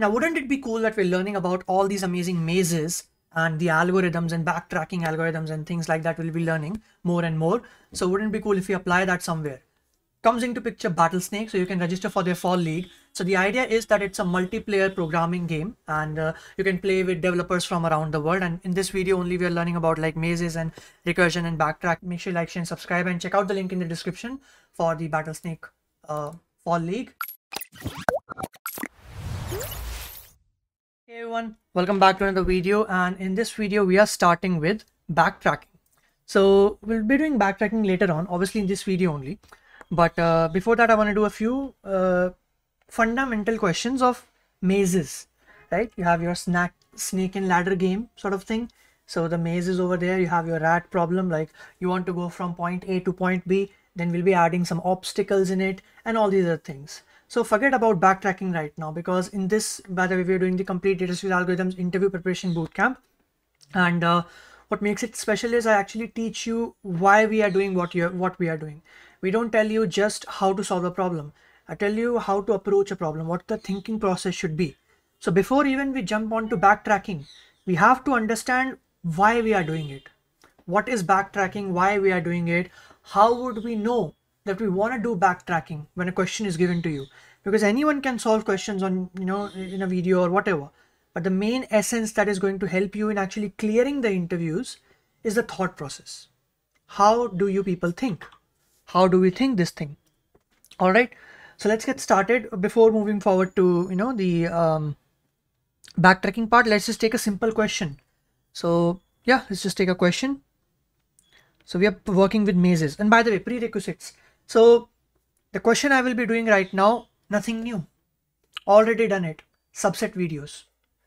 Now, wouldn't it be cool that we're learning about all these amazing mazes and the algorithms and backtracking algorithms and things like that we'll be learning more and more. So wouldn't it be cool if we apply that somewhere? Comes into picture Battlesnake, so you can register for their fall league. So the idea is that it's a multiplayer programming game and uh, you can play with developers from around the world. And in this video only, we are learning about like mazes and recursion and backtrack. Make sure you like, share and subscribe and check out the link in the description for the Battlesnake uh, fall league. Hey everyone, welcome back to another video and in this video we are starting with backtracking. So we'll be doing backtracking later on, obviously in this video only. But uh, before that I want to do a few uh, fundamental questions of mazes, right? You have your snack, snake and ladder game sort of thing. So the maze is over there, you have your rat problem like you want to go from point A to point B, then we'll be adding some obstacles in it and all these other things. So forget about backtracking right now because in this, by the way, we're doing the complete data series algorithms interview preparation bootcamp. And uh, what makes it special is I actually teach you why we are doing what you what we are doing. We don't tell you just how to solve a problem. I tell you how to approach a problem, what the thinking process should be. So before even we jump on to backtracking, we have to understand why we are doing it. What is backtracking? Why we are doing it? How would we know that we want to do backtracking when a question is given to you because anyone can solve questions on you know in a video or whatever but the main essence that is going to help you in actually clearing the interviews is the thought process how do you people think how do we think this thing all right so let's get started before moving forward to you know the um, backtracking part let's just take a simple question so yeah let's just take a question so we are working with mazes and by the way prerequisites so the question I will be doing right now, nothing new, already done it, subset videos.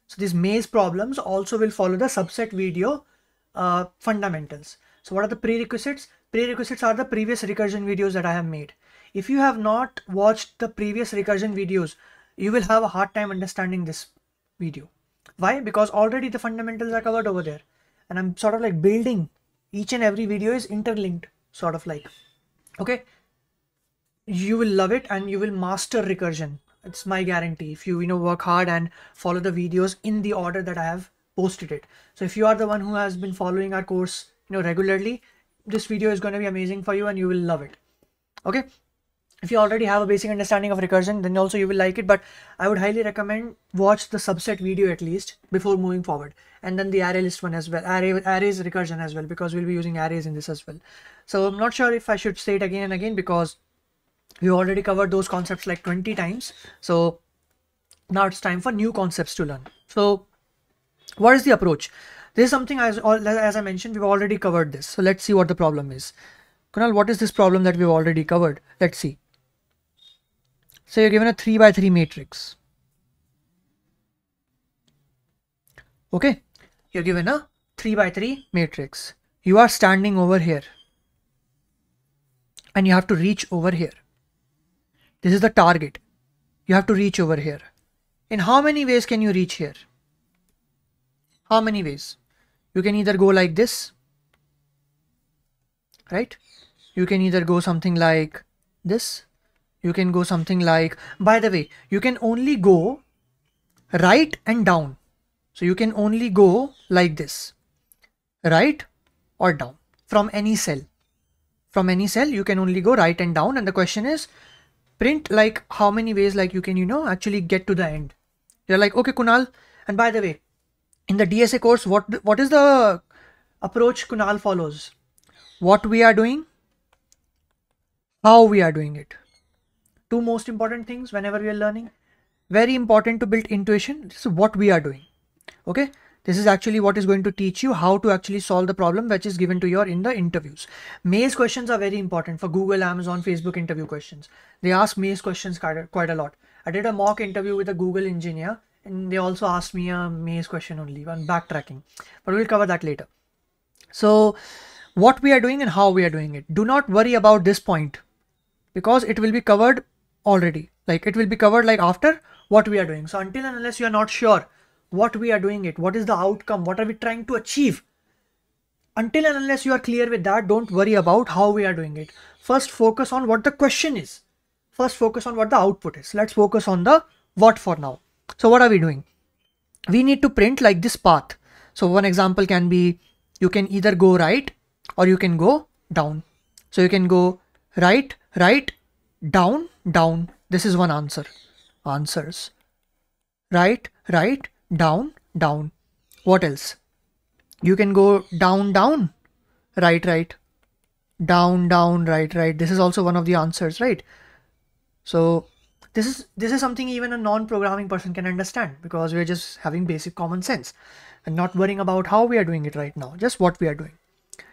So these maze problems also will follow the subset video uh, fundamentals. So what are the prerequisites? Prerequisites are the previous recursion videos that I have made. If you have not watched the previous recursion videos, you will have a hard time understanding this video. Why? Because already the fundamentals are covered over there. And I'm sort of like building each and every video is interlinked sort of like. Okay you will love it and you will master recursion it's my guarantee if you you know work hard and follow the videos in the order that i have posted it so if you are the one who has been following our course you know regularly this video is going to be amazing for you and you will love it okay if you already have a basic understanding of recursion then also you will like it but i would highly recommend watch the subset video at least before moving forward and then the array list one as well array arrays recursion as well because we'll be using arrays in this as well so i'm not sure if i should say it again and again because we already covered those concepts like 20 times so now it's time for new concepts to learn so what is the approach this is something as as i mentioned we've already covered this so let's see what the problem is kunal what is this problem that we've already covered let's see so you're given a 3 by 3 matrix okay you're given a 3 by 3 matrix you are standing over here and you have to reach over here this is the target. You have to reach over here. In how many ways can you reach here? How many ways? You can either go like this, right? You can either go something like this. You can go something like, by the way, you can only go right and down. So you can only go like this, right or down from any cell. From any cell, you can only go right and down. And the question is, print like how many ways like you can, you know, actually get to the end. You're like, okay, Kunal. And by the way, in the DSA course, what what is the approach Kunal follows? What we are doing, how we are doing it. Two most important things whenever we are learning. Very important to build intuition. This is what we are doing. Okay. This is actually what is going to teach you how to actually solve the problem which is given to you in the interviews. Maze questions are very important for Google, Amazon, Facebook interview questions. They ask maze questions quite a lot. I did a mock interview with a Google engineer and they also asked me a maze question only on backtracking, but we'll cover that later. So what we are doing and how we are doing it. Do not worry about this point because it will be covered already. Like it will be covered like after what we are doing. So until and unless you are not sure what we are doing it, what is the outcome, what are we trying to achieve. Until and unless you are clear with that, don't worry about how we are doing it. First, focus on what the question is. First, focus on what the output is. Let's focus on the what for now. So, what are we doing? We need to print like this path. So, one example can be you can either go right or you can go down. So, you can go right, right, down, down. This is one answer. Answers. Right, right, down, down. What else? You can go down, down, right, right, down, down, right, right. This is also one of the answers, right? So this is this is something even a non-programming person can understand because we're just having basic common sense and not worrying about how we are doing it right now, just what we are doing.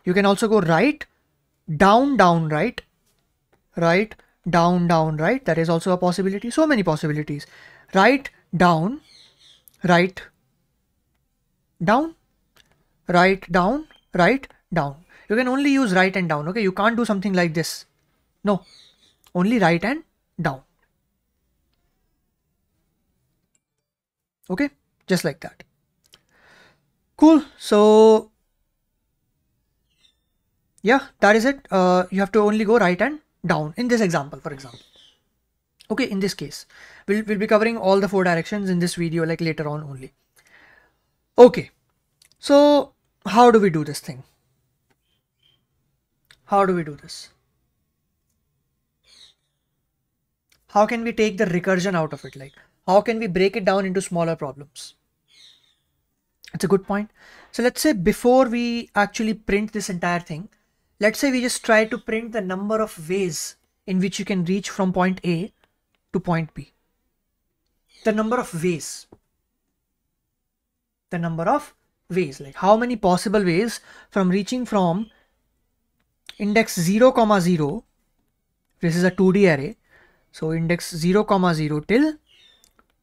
You can also go right, down, down, right, right, down, down, right. That is also a possibility. So many possibilities. Right, down, write down, write down, write down. You can only use right and down, okay? You can't do something like this. No, only right and down. Okay, just like that. Cool, so yeah, that is it. Uh, you have to only go right and down in this example, for example. Okay, in this case. We'll, we'll be covering all the four directions in this video like later on only. Okay, so how do we do this thing? How do we do this? How can we take the recursion out of it? Like how can we break it down into smaller problems? It's a good point. So let's say before we actually print this entire thing, let's say we just try to print the number of ways in which you can reach from point A to point B the number of ways. The number of ways, like how many possible ways from reaching from index 0, comma 0, this is a 2D array, so index 0, comma 0 till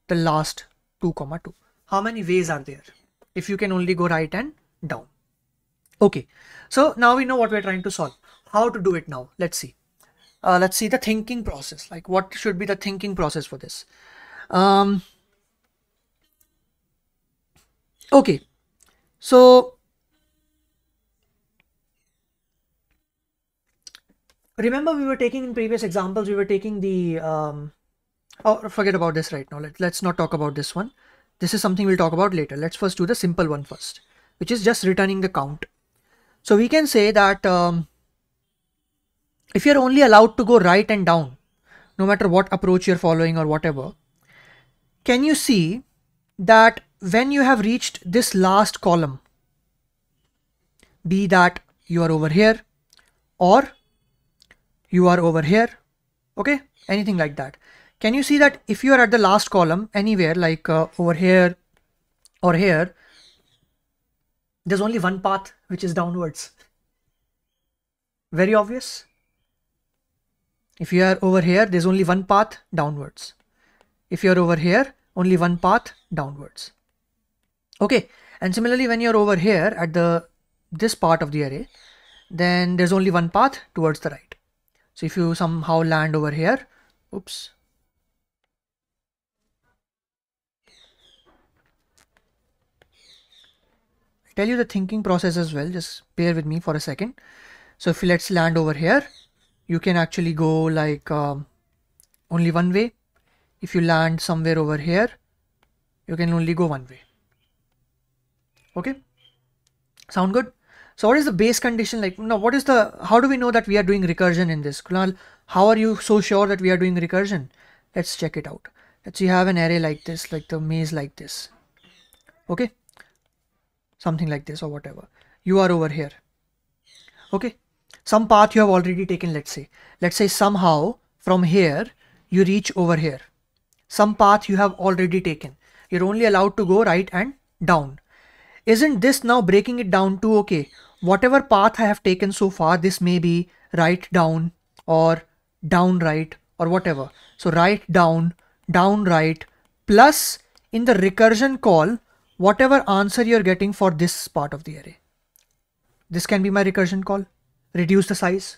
the last 2, comma 2. How many ways are there if you can only go right and down? Okay, so now we know what we're trying to solve. How to do it now? Let's see. Uh, let's see the thinking process like what should be the thinking process for this um, okay, so remember we were taking in previous examples, we were taking the, um, oh, forget about this right now. Let, let's not talk about this one. This is something we'll talk about later. Let's first do the simple one first, which is just returning the count. So we can say that um, if you're only allowed to go right and down, no matter what approach you're following or whatever, can you see that when you have reached this last column, be that you are over here or you are over here, okay, anything like that. Can you see that if you are at the last column anywhere like uh, over here or here, there's only one path which is downwards. Very obvious. If you are over here, there's only one path downwards. If you are over here, only one path downwards. Okay, and similarly when you're over here at the this part of the array, then there's only one path towards the right. So if you somehow land over here, oops, tell you the thinking process as well just bear with me for a second so if let's land over here you can actually go like um, only one way if you land somewhere over here you can only go one way okay sound good so what is the base condition like now what is the how do we know that we are doing recursion in this Kunal how are you so sure that we are doing recursion let's check it out let's you have an array like this like the maze like this okay something like this or whatever you are over here okay some path you have already taken let's say let's say somehow from here you reach over here some path you have already taken. You're only allowed to go right and down. Isn't this now breaking it down to, okay, whatever path I have taken so far, this may be right down or down right or whatever. So right down, down right, plus in the recursion call, whatever answer you're getting for this part of the array. This can be my recursion call. Reduce the size.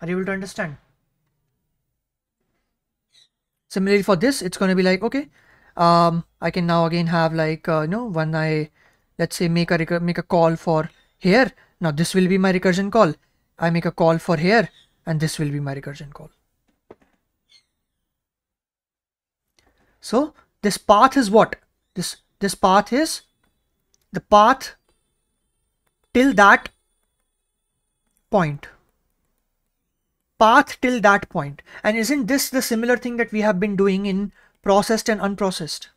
Are you able to understand? Similarly for this, it's going to be like, okay, um, I can now again have like, uh, you know, when I, let's say make a, make a call for here, now this will be my recursion call. I make a call for here and this will be my recursion call. So this path is what? This, this path is the path till that point path till that point. And isn't this the similar thing that we have been doing in processed and unprocessed?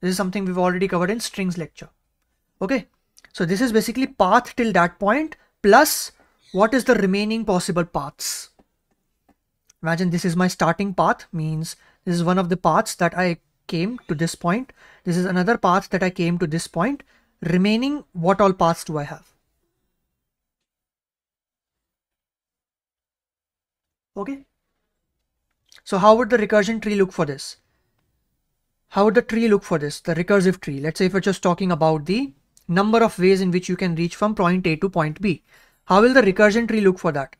This is something we've already covered in strings lecture. Okay, so this is basically path till that point plus what is the remaining possible paths. Imagine this is my starting path means this is one of the paths that I came to this point. This is another path that I came to this point. Remaining, what all paths do I have? Okay. So how would the recursion tree look for this? How would the tree look for this? The recursive tree. Let's say if we're just talking about the number of ways in which you can reach from point A to point B. How will the recursion tree look for that?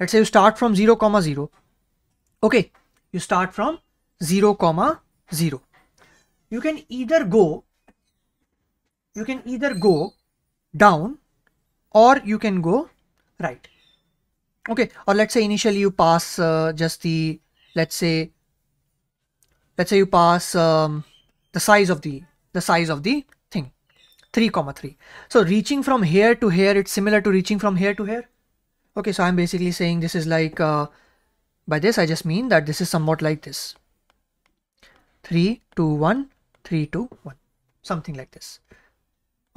Let's say you start from 0, comma 0. Okay, you start from 0, comma 0. You can either go, you can either go down or you can go right okay or let's say initially you pass uh, just the let's say let's say you pass um, the size of the the size of the thing 3 comma 3 so reaching from here to here it's similar to reaching from here to here okay so i'm basically saying this is like uh, by this i just mean that this is somewhat like this 3 2 1 3 2 1 something like this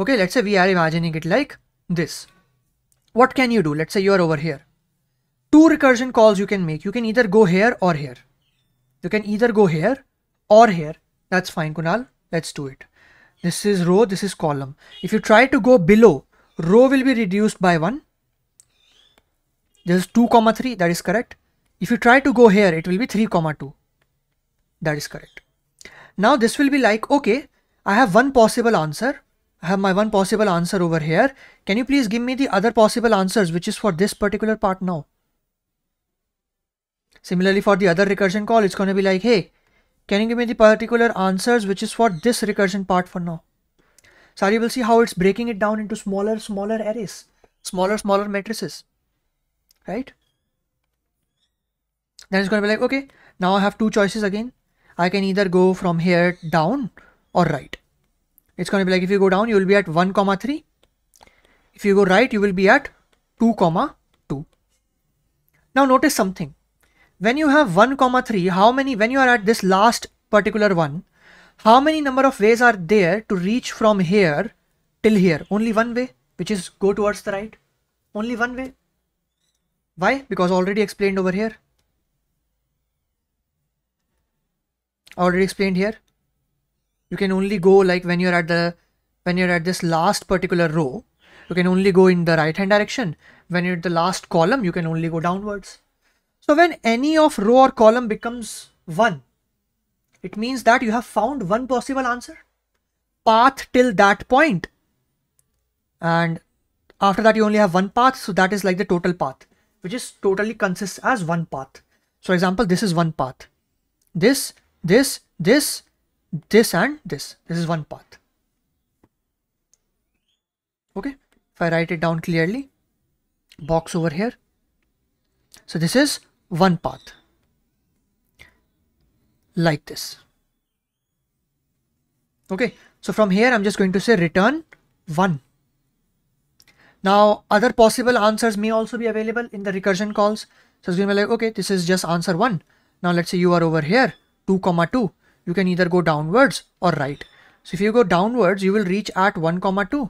okay let's say we are imagining it like this what can you do let's say you are over here two recursion calls you can make. You can either go here or here. You can either go here or here. That's fine, Kunal. Let's do it. This is row, this is column. If you try to go below, row will be reduced by 1. This is 2 comma 3, that is correct. If you try to go here, it will be 3 comma 2. That is correct. Now this will be like, okay, I have one possible answer. I have my one possible answer over here. Can you please give me the other possible answers, which is for this particular part now? Similarly, for the other recursion call, it's going to be like, hey, can you give me the particular answers which is for this recursion part for now? So you will see how it's breaking it down into smaller, smaller arrays, smaller, smaller matrices, right? Then it's going to be like, okay, now I have two choices again. I can either go from here down or right. It's going to be like if you go down, you will be at 1 comma 3. If you go right, you will be at 2 comma 2. Now notice something when you have 1 comma 3 how many when you are at this last particular one how many number of ways are there to reach from here till here only one way which is go towards the right only one way why because already explained over here already explained here you can only go like when you're at the when you're at this last particular row you can only go in the right hand direction when you're at the last column you can only go downwards so when any of row or column becomes 1, it means that you have found one possible answer. Path till that point. And after that you only have one path. So that is like the total path, which is totally consists as one path. So example, this is one path. This, this, this, this and this. This is one path. Okay. If I write it down clearly, box over here. So this is one path like this okay so from here i'm just going to say return one now other possible answers may also be available in the recursion calls so it's going to be like okay this is just answer one now let's say you are over here 2 comma 2 you can either go downwards or right so if you go downwards you will reach at 1 comma 2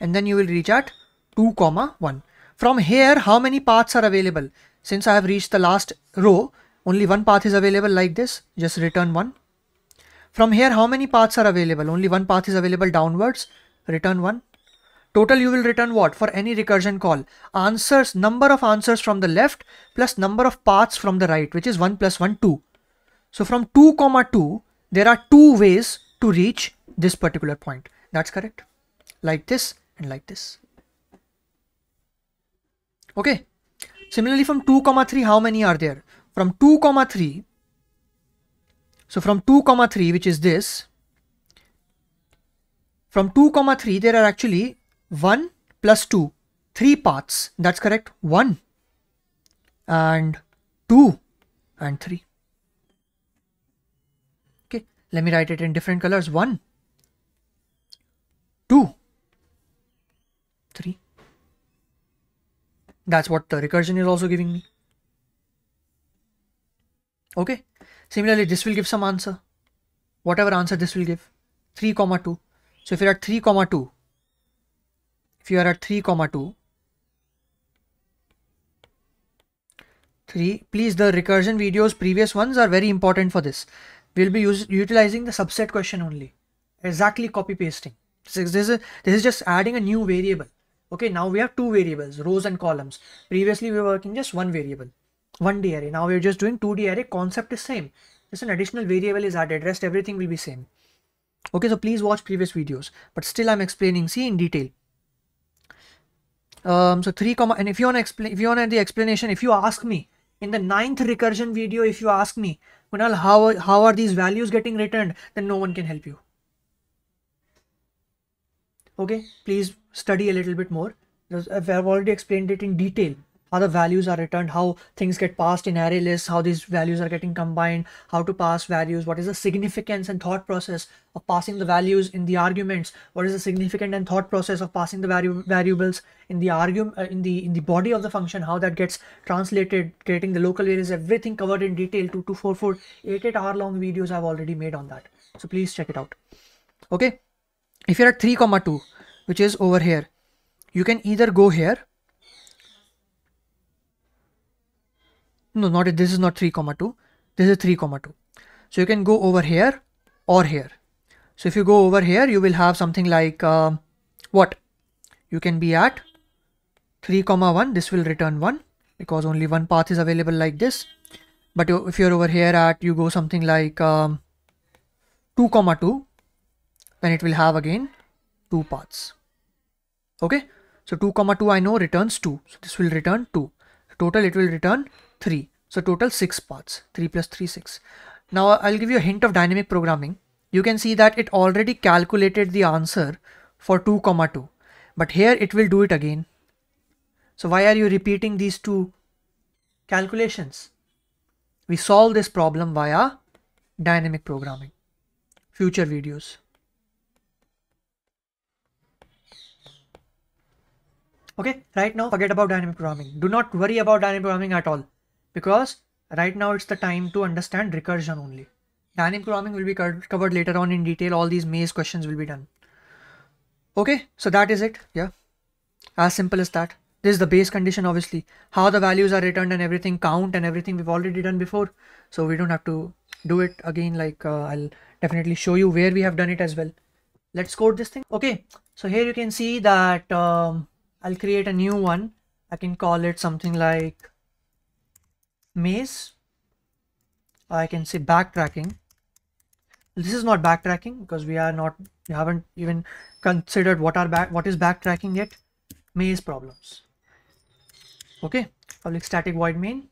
and then you will reach at 2 comma 1 from here how many paths are available since I have reached the last row, only one path is available like this. Just return one. From here, how many paths are available? Only one path is available downwards. Return one. Total you will return what? For any recursion call. Answers, number of answers from the left plus number of paths from the right, which is 1 plus 1, 2. So from 2 comma 2, there are two ways to reach this particular point. That's correct. Like this and like this. Okay. Similarly, from 2 comma 3, how many are there? From 2 comma 3, so from 2 comma 3, which is this, from 2 comma 3, there are actually 1 plus 2, 3 paths. That's correct. 1 and 2 and 3. Okay, let me write it in different colors. 1, 2, 3. That's what the recursion is also giving me. Okay. Similarly, this will give some answer. Whatever answer this will give. 3 comma 2. So if you're at 3 comma 2, if you are at 3 comma 2, 3, please the recursion videos, previous ones are very important for this. We'll be use, utilizing the subset question only. Exactly copy pasting. This is, this is just adding a new variable Okay, now we have two variables, rows and columns. Previously, we were working just one variable, one D array. Now we're just doing 2D array. Concept is same. Just an additional variable is added. Rest everything will be same. Okay, so please watch previous videos. But still, I'm explaining. See in detail. Um, so three comma, and if you wanna explain, if you wanna the explanation, if you ask me in the ninth recursion video, if you ask me, Kunal, how how are these values getting returned? Then no one can help you okay please study a little bit more uh, i've already explained it in detail how the values are returned how things get passed in array lists how these values are getting combined how to pass values what is the significance and thought process of passing the values in the arguments what is the significant and thought process of passing the vari variables in the argument uh, in the in the body of the function how that gets translated creating the local variables everything covered in detail Two, two, four, four, eight, eight hour long videos i've already made on that so please check it out okay if you're at 3 comma 2 which is over here you can either go here no not this is not 3 comma 2 this is 3 comma 2 so you can go over here or here so if you go over here you will have something like uh, what you can be at 3 comma 1 this will return 1 because only one path is available like this but if you're over here at you go something like um, 2 comma 2 then it will have again two paths okay so 2 comma 2 I know returns 2 so this will return 2 total it will return 3 so total 6 paths 3 plus 3 6 now I'll give you a hint of dynamic programming you can see that it already calculated the answer for 2 comma 2 but here it will do it again so why are you repeating these two calculations we solve this problem via dynamic programming future videos Okay, right now forget about dynamic programming. Do not worry about dynamic programming at all because right now it's the time to understand recursion only. Dynamic programming will be covered later on in detail. All these maze questions will be done. Okay, so that is it. Yeah, as simple as that. This is the base condition, obviously. How the values are returned and everything, count and everything we've already done before. So we don't have to do it again. Like uh, I'll definitely show you where we have done it as well. Let's code this thing. Okay, so here you can see that um, I'll create a new one. I can call it something like maze. I can say backtracking. This is not backtracking because we are not, we haven't even considered what are back, what is backtracking yet. Maze problems. Okay, public static void main,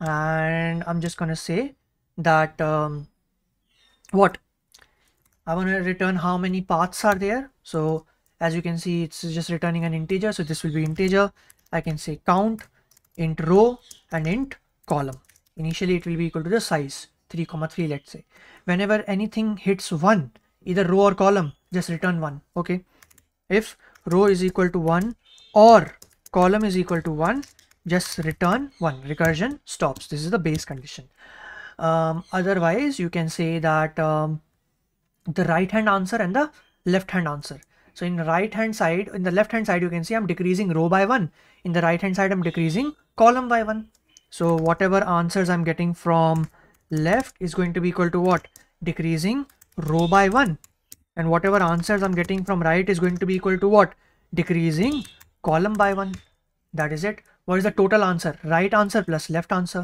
and I'm just gonna say that um, what I want to return how many paths are there. So as you can see it's just returning an integer so this will be integer i can say count int row and int column initially it will be equal to the size 3 comma 3 let's say whenever anything hits 1 either row or column just return 1 okay if row is equal to 1 or column is equal to 1 just return 1 recursion stops this is the base condition um, otherwise you can say that um, the right hand answer and the left hand answer so in the right hand side, in the left hand side, you can see I'm decreasing row by one. In the right hand side, I'm decreasing column by one. So whatever answers I'm getting from left is going to be equal to what? Decreasing row by one. And whatever answers I'm getting from right is going to be equal to what? Decreasing column by one. That is it. What is the total answer? Right answer plus left answer.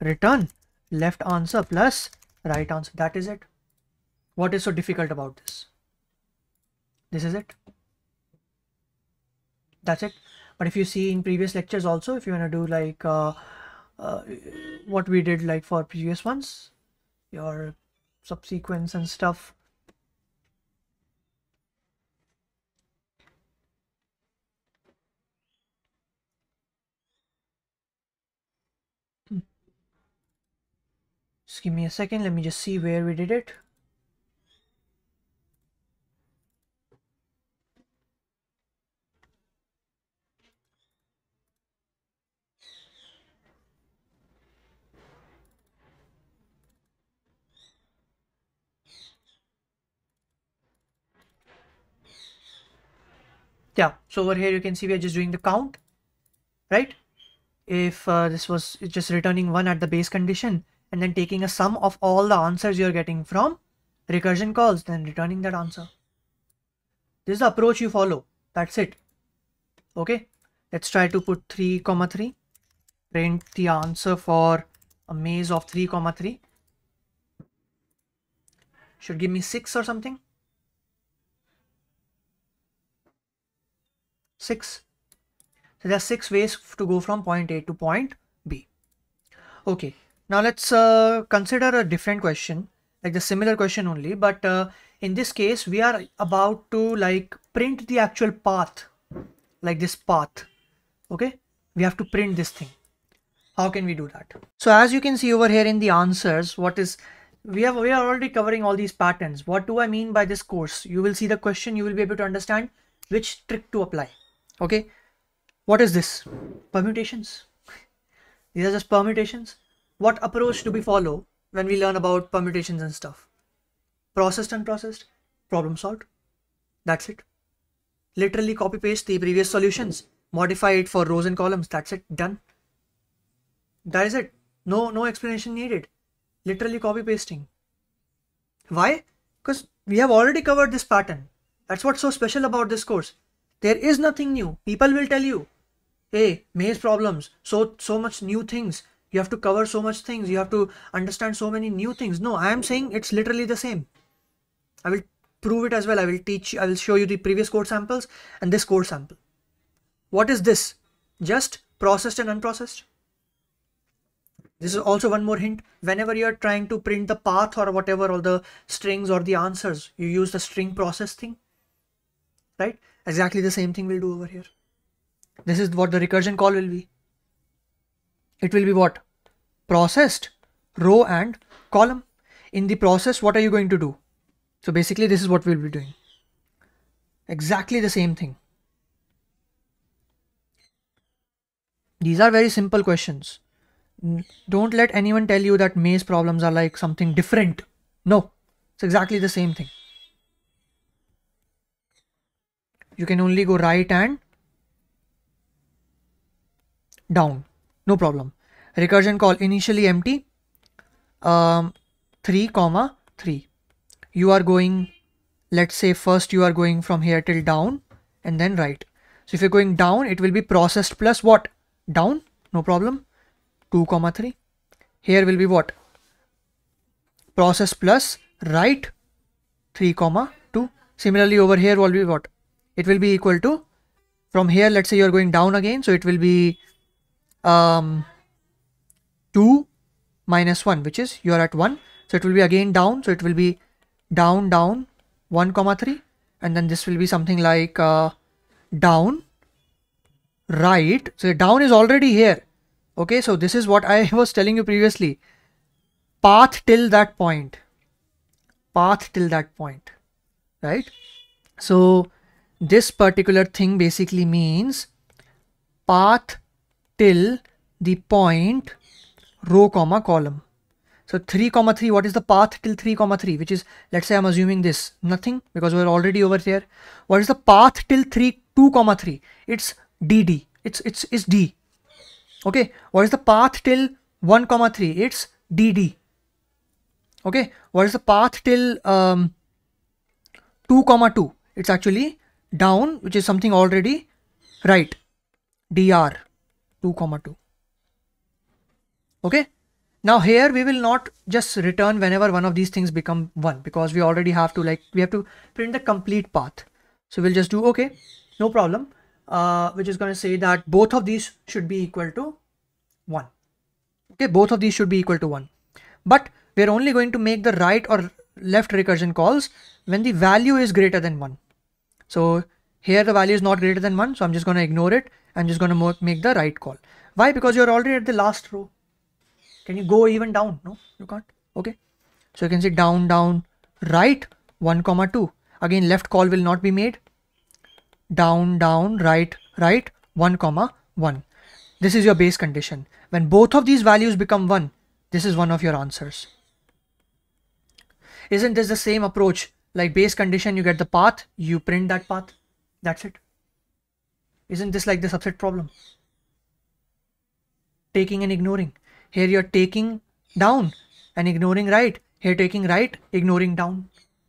Return left answer plus right answer. That is it. What is so difficult about this? this is it that's it but if you see in previous lectures also if you want to do like uh, uh, what we did like for previous ones your subsequence and stuff hmm. just give me a second let me just see where we did it yeah so over here you can see we are just doing the count right if uh, this was just returning one at the base condition and then taking a sum of all the answers you're getting from recursion calls then returning that answer this is the approach you follow that's it okay let's try to put 3 comma 3 print the answer for a maze of 3 comma 3 should give me 6 or something 6. So there are 6 ways to go from point A to point B. Okay, now let's uh, consider a different question, like the similar question only, but uh, in this case, we are about to like print the actual path, like this path, okay? We have to print this thing. How can we do that? So as you can see over here in the answers, what is we have we are already covering all these patterns what do i mean by this course you will see the question you will be able to understand which trick to apply okay what is this permutations these are just permutations what approach do we follow when we learn about permutations and stuff processed and processed problem solved that's it literally copy paste the previous solutions modify it for rows and columns that's it done that is it no no explanation needed literally copy pasting why because we have already covered this pattern that's what's so special about this course there is nothing new. People will tell you, hey, maze problems, so so much new things. You have to cover so much things. You have to understand so many new things. No, I am saying it's literally the same. I will prove it as well. I will teach, I will show you the previous code samples and this code sample. What is this? Just processed and unprocessed. This is also one more hint. Whenever you're trying to print the path or whatever, or the strings or the answers, you use the string process thing, right? Exactly the same thing we'll do over here. This is what the recursion call will be. It will be what? Processed row and column. In the process, what are you going to do? So basically, this is what we'll be doing. Exactly the same thing. These are very simple questions. Don't let anyone tell you that maze problems are like something different. No, it's exactly the same thing. you can only go right and down no problem recursion call initially empty um, 3 comma 3 you are going let's say first you are going from here till down and then right so if you're going down it will be processed plus what down no problem 2 comma 3 here will be what process plus right 3 comma 2 similarly over here will be what it will be equal to from here let's say you're going down again so it will be um 2 minus 1 which is you are at 1 so it will be again down so it will be down down 1 comma 3 and then this will be something like uh, down right so down is already here okay so this is what i was telling you previously path till that point path till that point right so this particular thing basically means path till the point row comma column. So 3 comma 3, what is the path till 3 comma 3, which is, let's say I'm assuming this, nothing because we're already over there. What is the path till 3, 2 comma 3? It's DD, it's, it's, it's D. Okay, what is the path till 1 comma 3? It's DD. Okay, what is the path till um, 2 comma 2? It's actually down which is something already right dr 2 comma 2 okay now here we will not just return whenever one of these things become one because we already have to like we have to print the complete path so we'll just do okay no problem uh, which is going to say that both of these should be equal to 1 okay both of these should be equal to 1 but we're only going to make the right or left recursion calls when the value is greater than 1 so here the value is not greater than 1, so I'm just going to ignore it I'm just going to make the right call. Why? Because you're already at the last row. Can you go even down? No, you can't. Okay. So you can see down, down, right, 1 comma 2. Again, left call will not be made. Down, down, right, right, 1 comma 1. This is your base condition. When both of these values become 1, this is one of your answers. Isn't this the same approach like base condition, you get the path, you print that path. That's it. Isn't this like the subset problem? Taking and ignoring. Here you're taking down and ignoring right. Here taking right, ignoring down.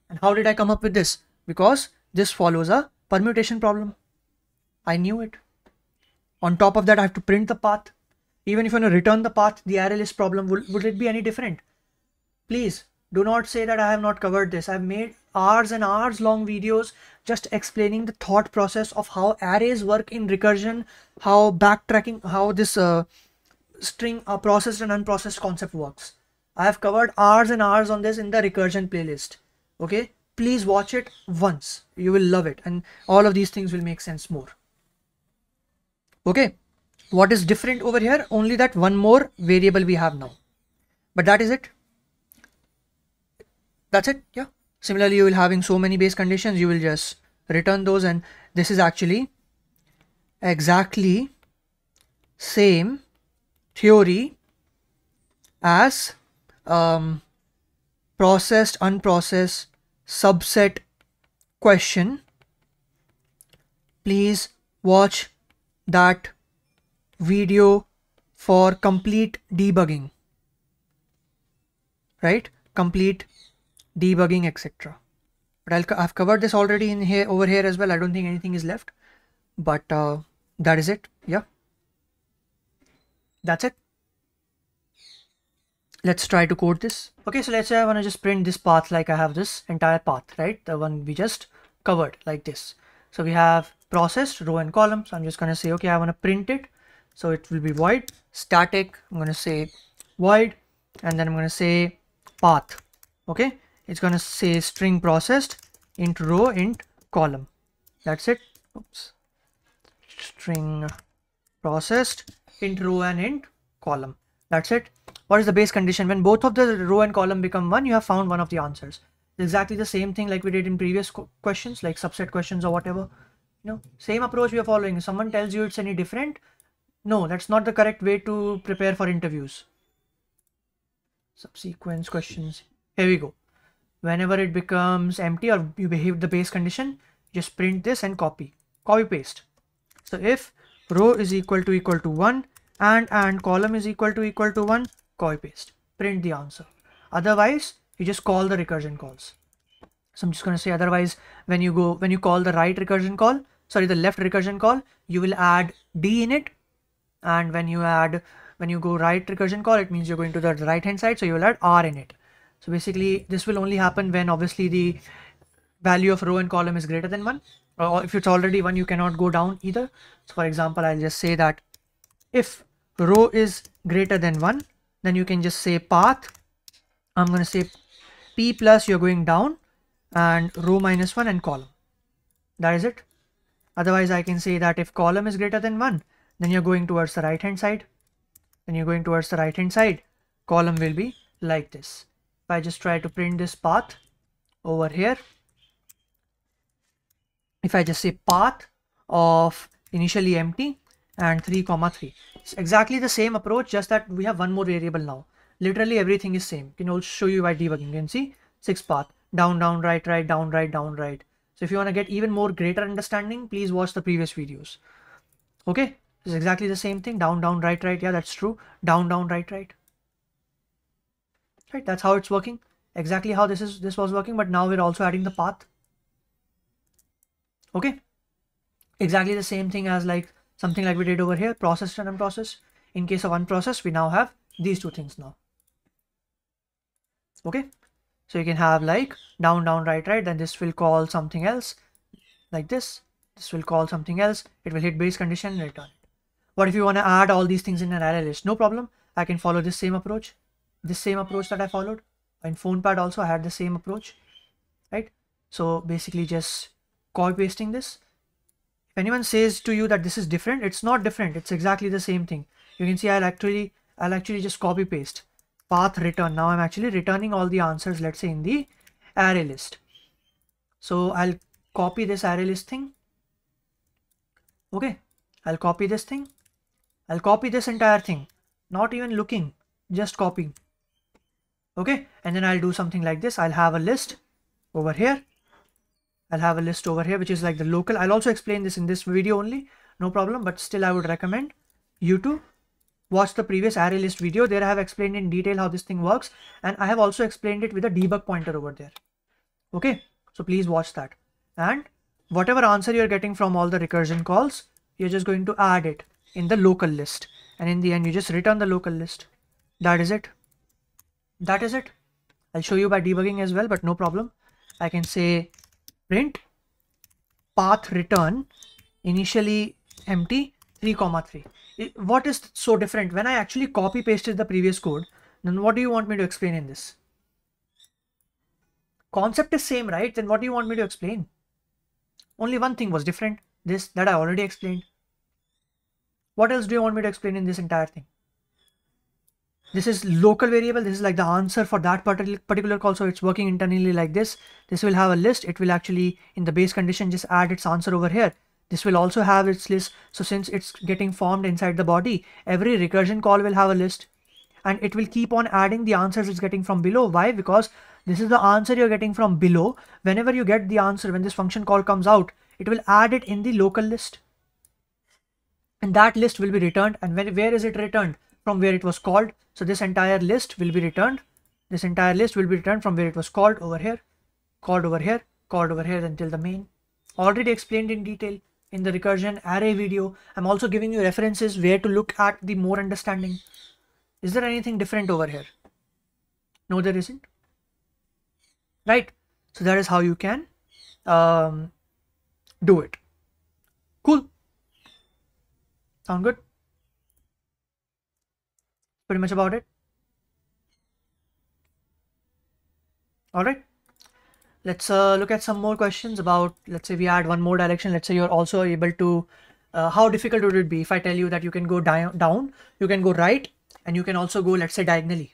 And how did I come up with this? Because this follows a permutation problem. I knew it. On top of that, I have to print the path. Even if I want to return the path, the array list problem, would, would it be any different? Please do not say that I have not covered this. I've made hours and hours long videos just explaining the thought process of how arrays work in recursion, how backtracking, how this uh, string uh, processed and unprocessed concept works. I have covered hours and hours on this in the recursion playlist. Okay, please watch it once. You will love it and all of these things will make sense more. Okay, what is different over here? Only that one more variable we have now. But that is it. That's it. Yeah. Similarly, you will having so many base conditions, you will just return those and this is actually exactly same theory as um, processed, unprocessed, subset question. Please watch that video for complete debugging, right? Complete debugging, etc. But I'll, I've covered this already in here over here as well. I don't think anything is left, but uh, that is it. Yeah, that's it. Let's try to code this. Okay, so let's say I want to just print this path like I have this entire path, right? The one we just covered like this. So we have processed row and column. So I'm just going to say, okay, I want to print it. So it will be void static. I'm going to say void and then I'm going to say path. Okay it's going to say string processed int row int column that's it oops string processed int row and int column that's it what is the base condition when both of the row and column become one you have found one of the answers exactly the same thing like we did in previous questions like subset questions or whatever you know same approach we are following if someone tells you it's any different no that's not the correct way to prepare for interviews subsequence questions here we go whenever it becomes empty or you behave the base condition just print this and copy copy paste so if row is equal to equal to 1 and and column is equal to equal to 1 copy paste print the answer otherwise you just call the recursion calls so i'm just going to say otherwise when you go when you call the right recursion call sorry the left recursion call you will add d in it and when you add when you go right recursion call it means you're going to the right hand side so you will add r in it so basically this will only happen when obviously the value of row and column is greater than 1 or if it's already 1 you cannot go down either. So for example I'll just say that if row is greater than 1 then you can just say path I'm going to say p plus you're going down and row minus 1 and column that is it otherwise I can say that if column is greater than 1 then you're going towards the right hand side then you're going towards the right hand side column will be like this I just try to print this path over here if I just say path of initially empty and 3 comma 3 it's exactly the same approach just that we have one more variable now literally everything is same can also show you by debugging you can see 6 path down down right right down right down right so if you want to get even more greater understanding please watch the previous videos okay it's exactly the same thing down down right right yeah that's true down down right right right that's how it's working exactly how this is this was working but now we're also adding the path okay exactly the same thing as like something like we did over here process and unprocess in case of unprocessed we now have these two things now okay so you can have like down down right right then this will call something else like this this will call something else it will hit base condition and return what if you want to add all these things in an array list no problem i can follow this same approach the same approach that I followed. In PhonePad also, I had the same approach, right? So basically just copy pasting this. If anyone says to you that this is different, it's not different. It's exactly the same thing. You can see I'll actually, I'll actually just copy paste path return. Now I'm actually returning all the answers, let's say in the array list. So I'll copy this array list thing. Okay. I'll copy this thing. I'll copy this entire thing. Not even looking, just copying okay and then I'll do something like this I'll have a list over here I'll have a list over here which is like the local I'll also explain this in this video only no problem but still I would recommend you to watch the previous array list video there I have explained in detail how this thing works and I have also explained it with a debug pointer over there okay so please watch that and whatever answer you're getting from all the recursion calls you're just going to add it in the local list and in the end you just return the local list that is it that is it i'll show you by debugging as well but no problem i can say print path return initially empty 3 comma 3 what is so different when i actually copy pasted the previous code then what do you want me to explain in this concept is same right then what do you want me to explain only one thing was different this that i already explained what else do you want me to explain in this entire thing this is local variable. This is like the answer for that particular call. So it's working internally like this. This will have a list. It will actually in the base condition just add its answer over here. This will also have its list. So since it's getting formed inside the body, every recursion call will have a list and it will keep on adding the answers it's getting from below. Why? Because this is the answer you're getting from below. Whenever you get the answer, when this function call comes out, it will add it in the local list. And that list will be returned. And when, where is it returned? from where it was called. So this entire list will be returned. This entire list will be returned from where it was called over here, called over here, called over here until the main. Already explained in detail in the recursion array video. I'm also giving you references where to look at the more understanding. Is there anything different over here? No, there isn't. Right. So that is how you can um, do it. Cool. Sound good? pretty much about it. Alright, let's uh, look at some more questions about, let's say we add one more direction. Let's say you're also able to, uh, how difficult would it be if I tell you that you can go down, you can go right, and you can also go, let's say diagonally.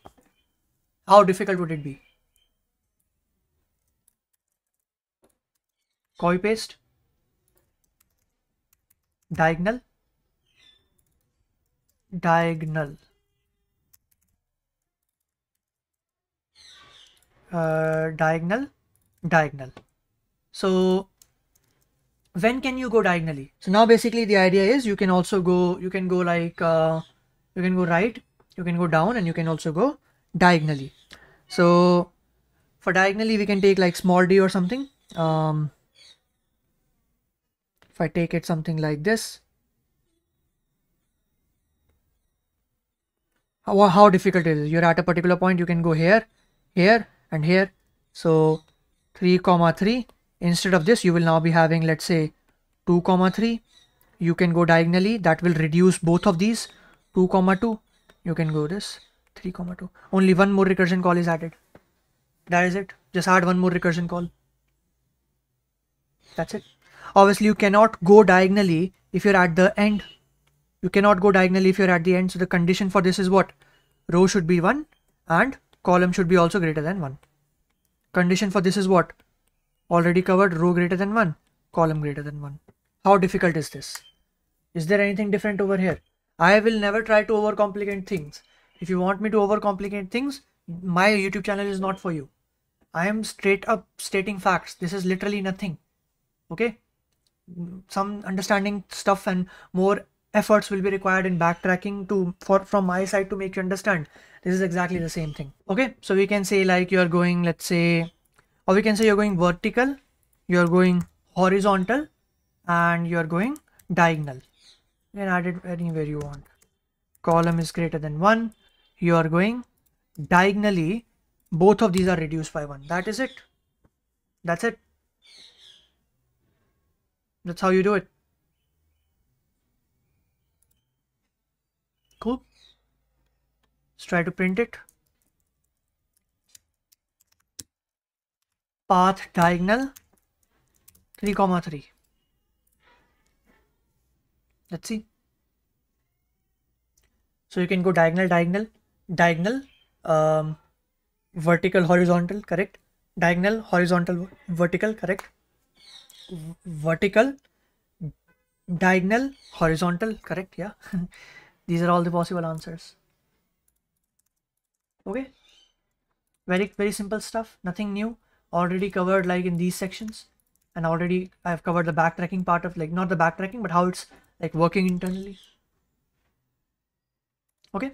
How difficult would it be? Copy paste, diagonal, diagonal. Uh, diagonal diagonal so when can you go diagonally so now basically the idea is you can also go you can go like uh, you can go right you can go down and you can also go diagonally so for diagonally we can take like small d or something um, if I take it something like this how, how difficult it is you're at a particular point you can go here here and here so 3 comma 3 instead of this you will now be having let's say 2 comma 3 you can go diagonally that will reduce both of these 2 comma 2 you can go this 3 comma 2 only one more recursion call is added that is it just add one more recursion call that's it obviously you cannot go diagonally if you're at the end you cannot go diagonally if you're at the end so the condition for this is what row should be 1 and column should be also greater than 1. Condition for this is what? Already covered row greater than 1, column greater than 1. How difficult is this? Is there anything different over here? I will never try to overcomplicate things. If you want me to overcomplicate things, my YouTube channel is not for you. I am straight up stating facts. This is literally nothing. Okay? Some understanding stuff and more efforts will be required in backtracking to for from my side to make you understand this is exactly the same thing okay so we can say like you're going let's say or we can say you're going vertical you're going horizontal and you're going diagonal you can add it anywhere you want column is greater than one you are going diagonally both of these are reduced by one that is it that's it that's how you do it Let's try to print it. Path diagonal 3 comma 3. Let's see. So you can go diagonal, diagonal, diagonal, um, vertical, horizontal, correct? Diagonal, horizontal, vertical, correct? V vertical, diagonal, horizontal, correct? Yeah. These are all the possible answers okay very very simple stuff nothing new already covered like in these sections and already i've covered the backtracking part of like not the backtracking but how it's like working internally okay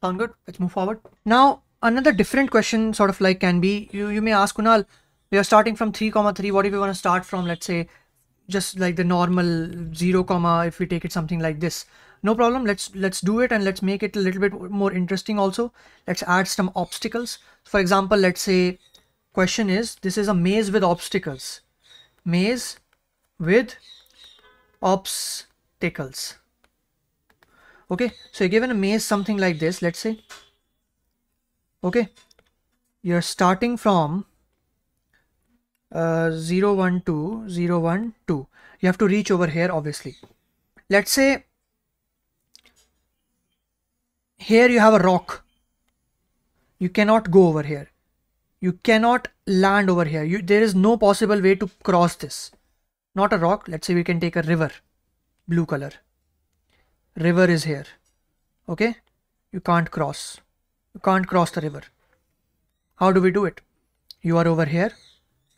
sound good let's move forward now another different question sort of like can be you you may ask kunal we are starting from 3 comma 3 what if we want to start from let's say just like the normal 0 comma if we take it something like this no problem let's let's do it and let's make it a little bit more interesting also let's add some obstacles for example let's say question is this is a maze with obstacles maze with obstacles okay so you're given a maze something like this let's say okay you're starting from uh, 0 1 2 0 1 2 you have to reach over here obviously let's say here you have a rock you cannot go over here you cannot land over here you, there is no possible way to cross this not a rock let's say we can take a river blue color river is here okay you can't cross you can't cross the river how do we do it you are over here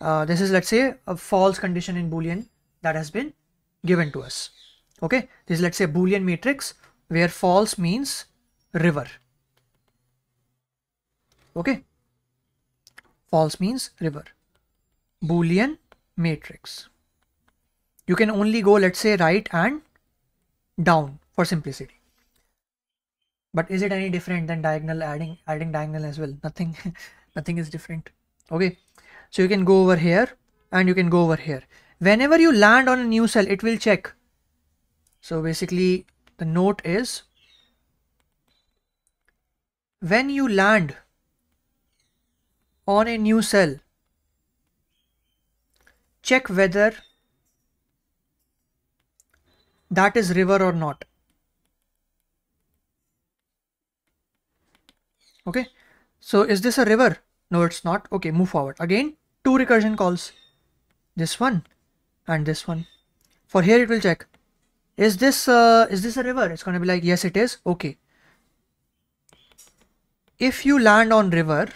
uh, this is let's say a false condition in boolean that has been given to us okay this is let's say boolean matrix where false means river okay false means river boolean matrix you can only go let's say right and down for simplicity but is it any different than diagonal adding adding diagonal as well nothing nothing is different okay so you can go over here and you can go over here whenever you land on a new cell it will check so basically the note is when you land on a new cell check whether that is river or not okay so is this a river no it's not okay move forward again two recursion calls this one and this one for here it will check is this uh, is this a river it's going to be like yes it is okay if you land on river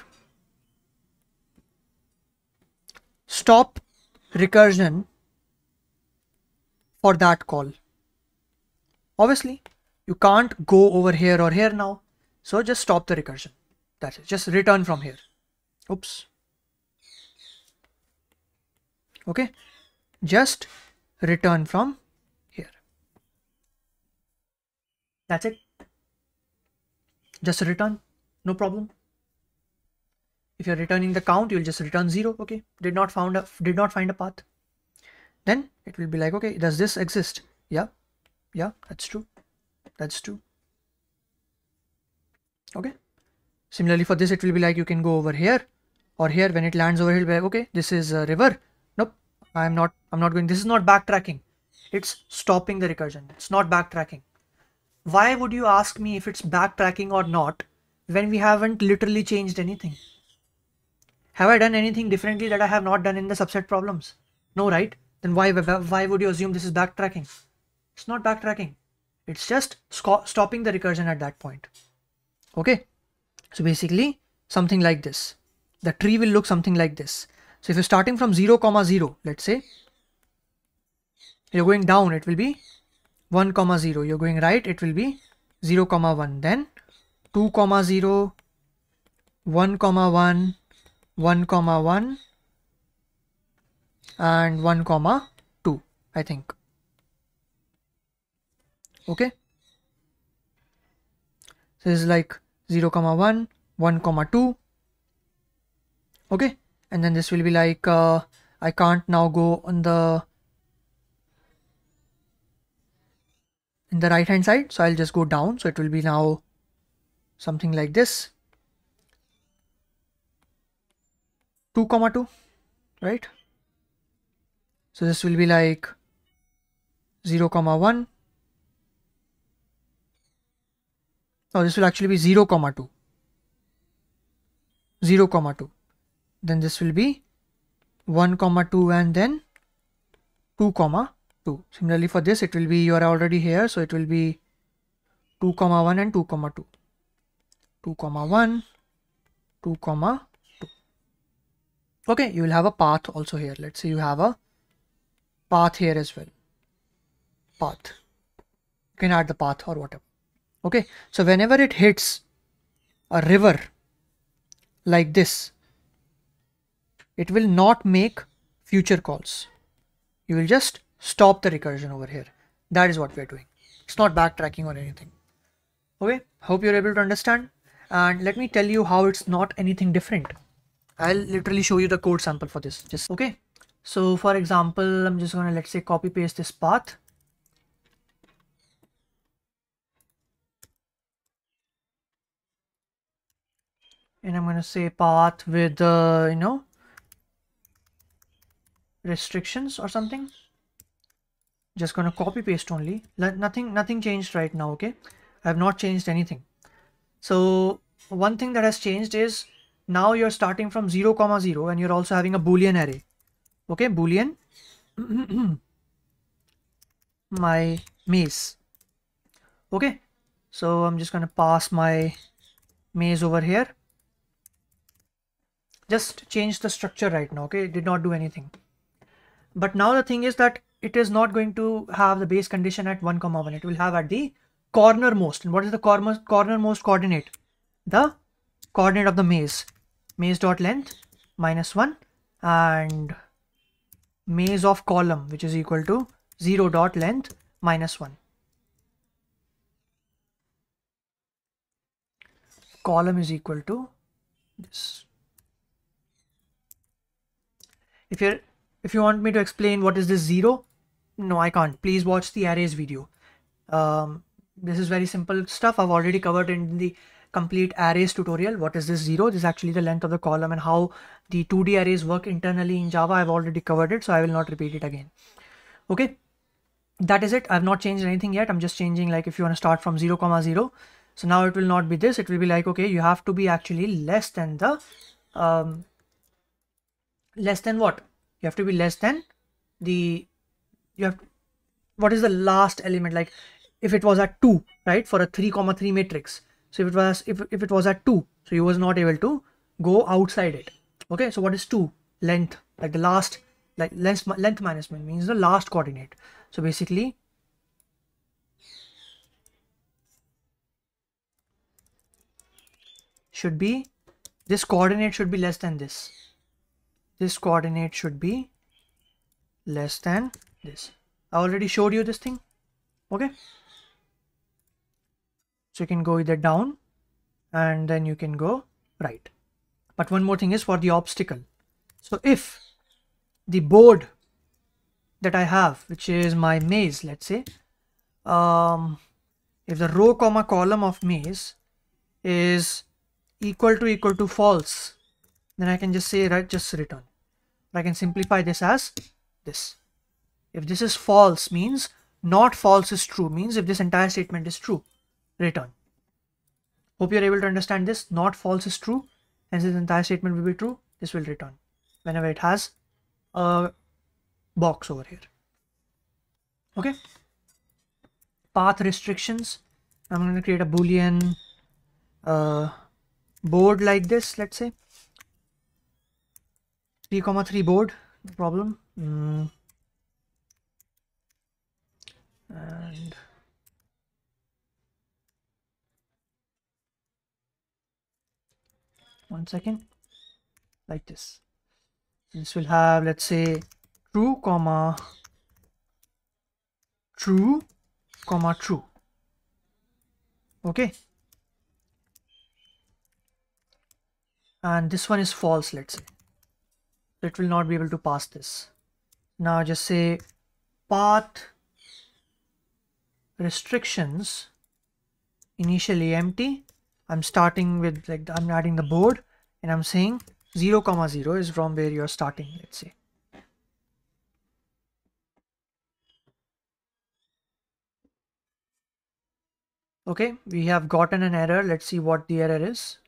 stop recursion for that call obviously you can't go over here or here now so just stop the recursion that's it just return from here oops okay just return from here that's it just return no problem if you're returning the count you'll just return 0 okay did not found a did not find a path then it will be like okay does this exist yeah yeah that's true that's true okay similarly for this it will be like you can go over here or here when it lands over here okay this is a river nope i'm not i'm not going this is not backtracking it's stopping the recursion it's not backtracking why would you ask me if it's backtracking or not when we haven't literally changed anything? Have I done anything differently that I have not done in the subset problems? No, right? Then why, why would you assume this is backtracking? It's not backtracking. It's just stopping the recursion at that point. Okay? So basically, something like this. The tree will look something like this. So if you're starting from 0, comma 0, let's say, you're going down, it will be 1, comma 0. You're going right, it will be 0, comma 1. Then 2 comma 0 1 comma 1 1 comma 1 and 1 comma 2 I think okay so this is like 0 comma 1 1 comma 2 okay and then this will be like uh, I can't now go on the in the right hand side so I'll just go down so it will be now something like this 2 comma 2 right so this will be like 0 comma 1 no this will actually be 0 comma 2 0 comma 2 then this will be 1 comma 2 and then 2 comma 2 similarly for this it will be you are already here so it will be 2 comma 1 and 2 comma 2 2 comma 1 2 comma 2 okay you will have a path also here let's say you have a path here as well path you can add the path or whatever okay so whenever it hits a river like this it will not make future calls you will just stop the recursion over here that is what we're doing it's not backtracking or anything okay hope you're able to understand and let me tell you how it's not anything different i'll literally show you the code sample for this just okay so for example i'm just gonna let's say copy paste this path and i'm gonna say path with uh, you know restrictions or something just gonna copy paste only nothing nothing changed right now okay i have not changed anything so one thing that has changed is now you're starting from 0 comma 0 and you're also having a boolean array okay boolean my maze okay so i'm just going to pass my maze over here just change the structure right now okay it did not do anything but now the thing is that it is not going to have the base condition at 1 comma 1 it will have at the cornermost. And what is the corner, cornermost coordinate? The coordinate of the maze. Maze dot length minus 1 and maze of column which is equal to 0 dot length minus 1. Column is equal to this. If you're if you want me to explain what is this 0, no I can't. Please watch the arrays video. Um, this is very simple stuff I've already covered in the complete arrays tutorial. What is this zero? This is actually the length of the column and how the 2D arrays work internally in Java. I've already covered it, so I will not repeat it again. Okay, that is it. I've not changed anything yet. I'm just changing like if you want to start from 0, comma 0. So now it will not be this. It will be like, okay, you have to be actually less than the, um, less than what? You have to be less than the, you have, what is the last element? Like if it was at 2, right, for a 3 comma 3 matrix. So if it was if, if it was at 2, so he was not able to go outside it. Okay, so what is 2? Length, like the last, like length, length management means the last coordinate. So basically, should be, this coordinate should be less than this. This coordinate should be less than this. I already showed you this thing. Okay. So you can go either down and then you can go right. But one more thing is for the obstacle. So if the board that I have, which is my maze, let's say, um, if the row comma column of maze is equal to equal to false, then I can just say, right, just return. I can simplify this as this. If this is false means not false is true means if this entire statement is true return. Hope you're able to understand this. Not false is true. and this entire statement will be true. This will return whenever it has a box over here. Okay. Path restrictions. I'm going to create a boolean uh, board like this, let's say. 3 comma 3 board problem mm. and one second like this this will have let's say true comma true comma true okay and this one is false let's say it will not be able to pass this now just say path restrictions initially empty I'm starting with like I'm adding the board and I'm saying 0 comma 0 is from where you're starting let's say okay we have gotten an error let's see what the error is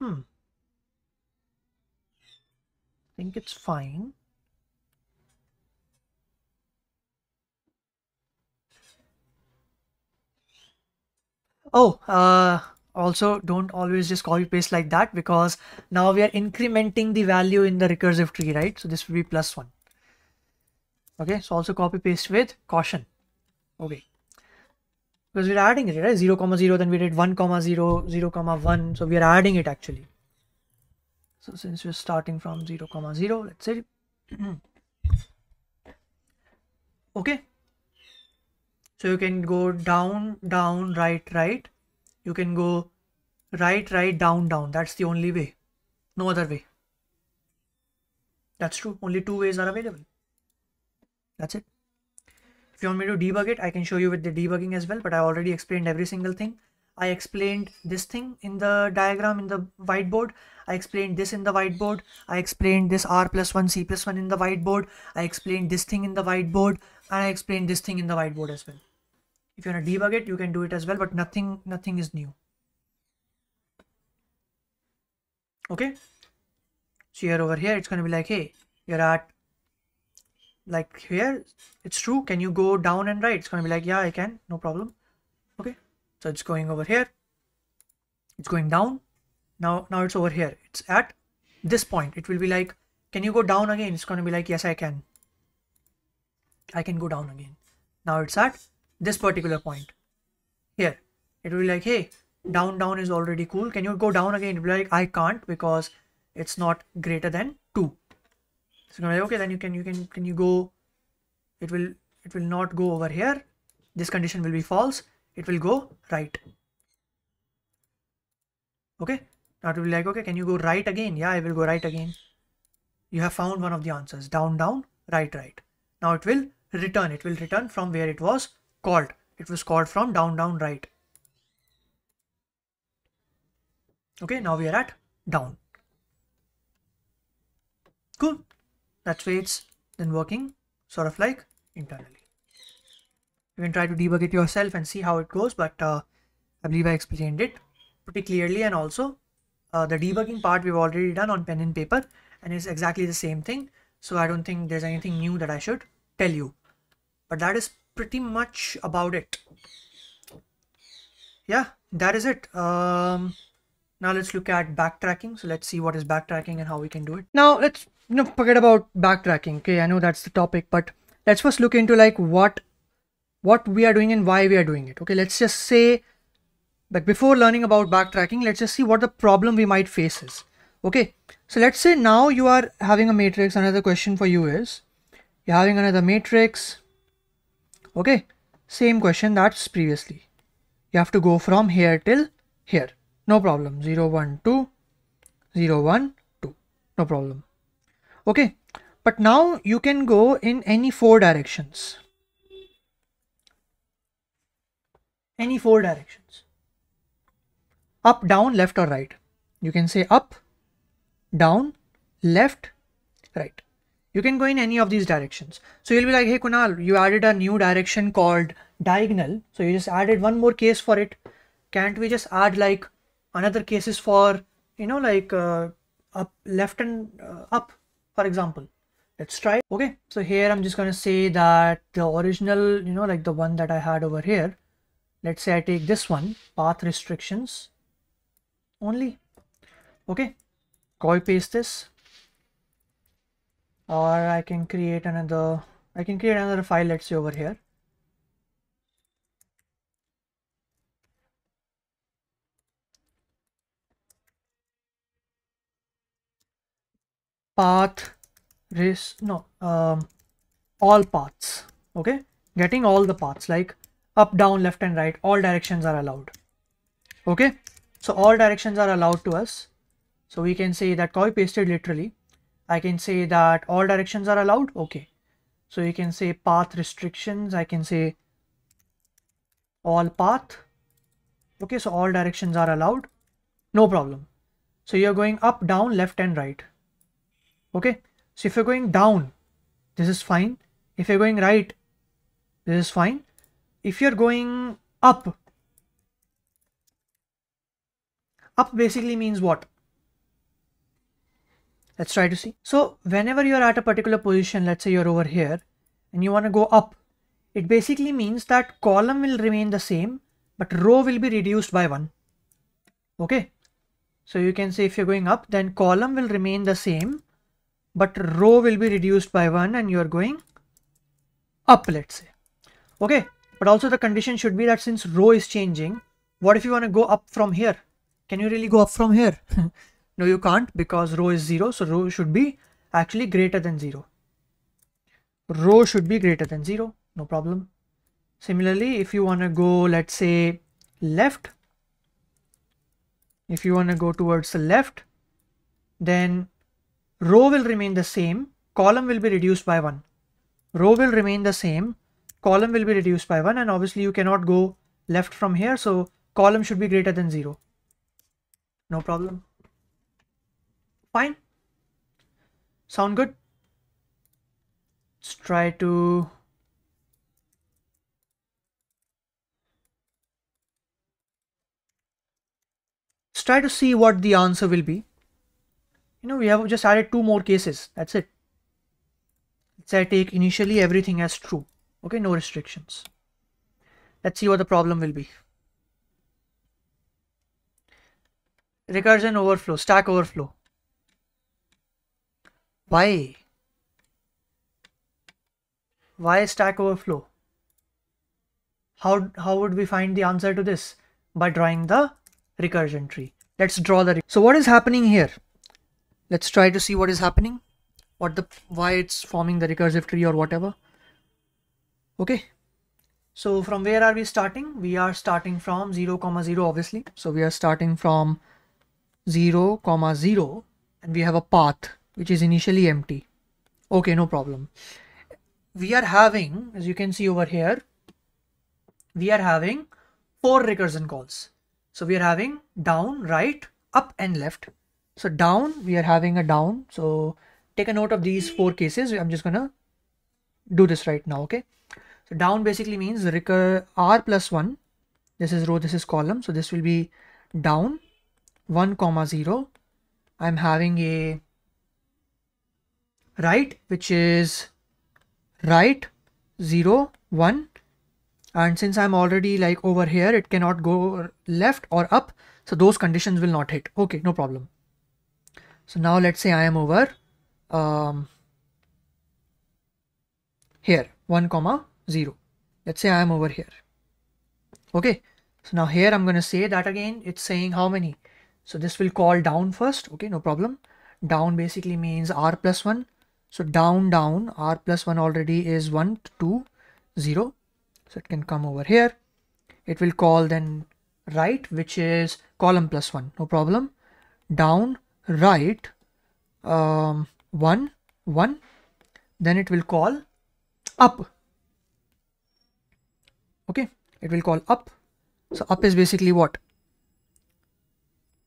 hmm I think it's fine Oh, uh, also don't always just copy paste like that because now we are incrementing the value in the recursive tree, right? So this will be plus one. Okay, so also copy paste with caution. Okay. Because we're adding it, right? 0, comma 0, then we did 1, comma 0, 0, comma 1. So we are adding it actually. So since we're starting from 0, comma 0, let's say. okay, so you can go down down right right you can go right right down down that's the only way no other way that's true only two ways are available that's it if you want me to debug it i can show you with the debugging as well but i already explained every single thing i explained this thing in the diagram in the whiteboard i explained this in the whiteboard i explained this r plus 1 c plus 1 in the whiteboard i explained this thing in the whiteboard and i explained this thing in the whiteboard as well if you want to debug it you can do it as well but nothing nothing is new okay so here over here it's going to be like hey you're at like here it's true can you go down and right it's going to be like yeah i can no problem okay so it's going over here it's going down now now it's over here it's at this point it will be like can you go down again it's going to be like yes i can i can go down again now it's at this particular point here it will be like hey down down is already cool can you go down again it will be like i can't because it's not greater than 2 so like, okay then you can you can can you go it will it will not go over here this condition will be false it will go right okay now it will be like okay can you go right again yeah i will go right again you have found one of the answers down down right right now it will return it will return from where it was called. It was called from down, down, right. Okay, now we are at down. Cool. That's why it's then working sort of like internally. You can try to debug it yourself and see how it goes, but uh, I believe I explained it pretty clearly and also uh, the debugging part we've already done on pen and paper and it's exactly the same thing. So I don't think there's anything new that I should tell you. But that is pretty much about it yeah that is it um, now let's look at backtracking so let's see what is backtracking and how we can do it now let's you know forget about backtracking okay i know that's the topic but let's first look into like what what we are doing and why we are doing it okay let's just say but before learning about backtracking let's just see what the problem we might face is okay so let's say now you are having a matrix another question for you is you're having another matrix Okay, same question that's previously. You have to go from here till here. No problem. 0, 1, 2, 0, 1, 2. No problem. Okay, but now you can go in any four directions. Any four directions. Up, down, left or right. You can say up, down, left, right. You can go in any of these directions. So you'll be like, hey Kunal, you added a new direction called diagonal. So you just added one more case for it. Can't we just add like another cases for, you know, like uh, up, left and uh, up, for example. Let's try. Okay. So here I'm just going to say that the original, you know, like the one that I had over here. Let's say I take this one, path restrictions only. Okay. Copy paste this or I can create another I can create another file let's say over here path this no um, all paths okay getting all the paths like up down left and right all directions are allowed okay so all directions are allowed to us so we can say that copy pasted literally I can say that all directions are allowed. Okay. So you can say path restrictions. I can say all path. Okay. So all directions are allowed. No problem. So you're going up, down, left and right. Okay. So if you're going down, this is fine. If you're going right, this is fine. If you're going up, up basically means what? Let's try to see. So whenever you're at a particular position, let's say you're over here and you want to go up, it basically means that column will remain the same, but row will be reduced by one. Okay. So you can say if you're going up, then column will remain the same, but row will be reduced by one and you're going up, let's say. Okay. But also the condition should be that since row is changing, what if you want to go up from here? Can you really go up from here? No, you can't because row is 0. So row should be actually greater than 0. Row should be greater than 0. No problem. Similarly, if you want to go, let's say, left. If you want to go towards the left, then row will remain the same. Column will be reduced by 1. Row will remain the same. Column will be reduced by 1. And obviously, you cannot go left from here. So column should be greater than 0. No problem fine sound good let's try to let's try to see what the answer will be you know we have just added two more cases that's it let's say I take initially everything as true okay no restrictions let's see what the problem will be recursion overflow stack overflow why? Why Stack Overflow? How, how would we find the answer to this? By drawing the recursion tree. Let's draw the... So what is happening here? Let's try to see what is happening. What the... Why it's forming the recursive tree or whatever. Okay. So from where are we starting? We are starting from 0, comma 0 obviously. So we are starting from 0, comma 0 and we have a path which is initially empty. Okay, no problem. We are having, as you can see over here, we are having four recursion calls. So we are having down, right, up and left. So down, we are having a down. So take a note of these four cases. I'm just going to do this right now. Okay. So down basically means recur R plus one. This is row, this is column. So this will be down one comma zero. I'm having a right which is right 0 1 and since I'm already like over here it cannot go left or up so those conditions will not hit okay no problem so now let's say I am over um, here 1 comma 0 let's say I am over here okay so now here I'm gonna say that again it's saying how many so this will call down first okay no problem down basically means r plus 1 so down, down, r plus 1 already is 1, 2, 0. So it can come over here. It will call then right, which is column plus 1, no problem. Down, right, um, 1, 1. Then it will call up. Okay, it will call up. So up is basically what?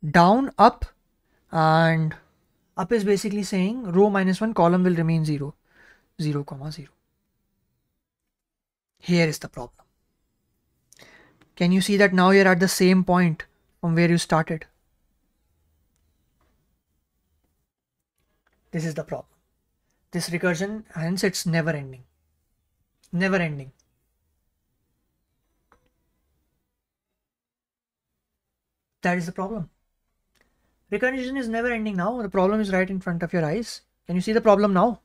Down, up, and up is basically saying row minus 1 column will remain 0 0 comma 0 here is the problem can you see that now you're at the same point from where you started this is the problem this recursion hence it's never ending never ending that is the problem Recognition is never ending now. The problem is right in front of your eyes. Can you see the problem now?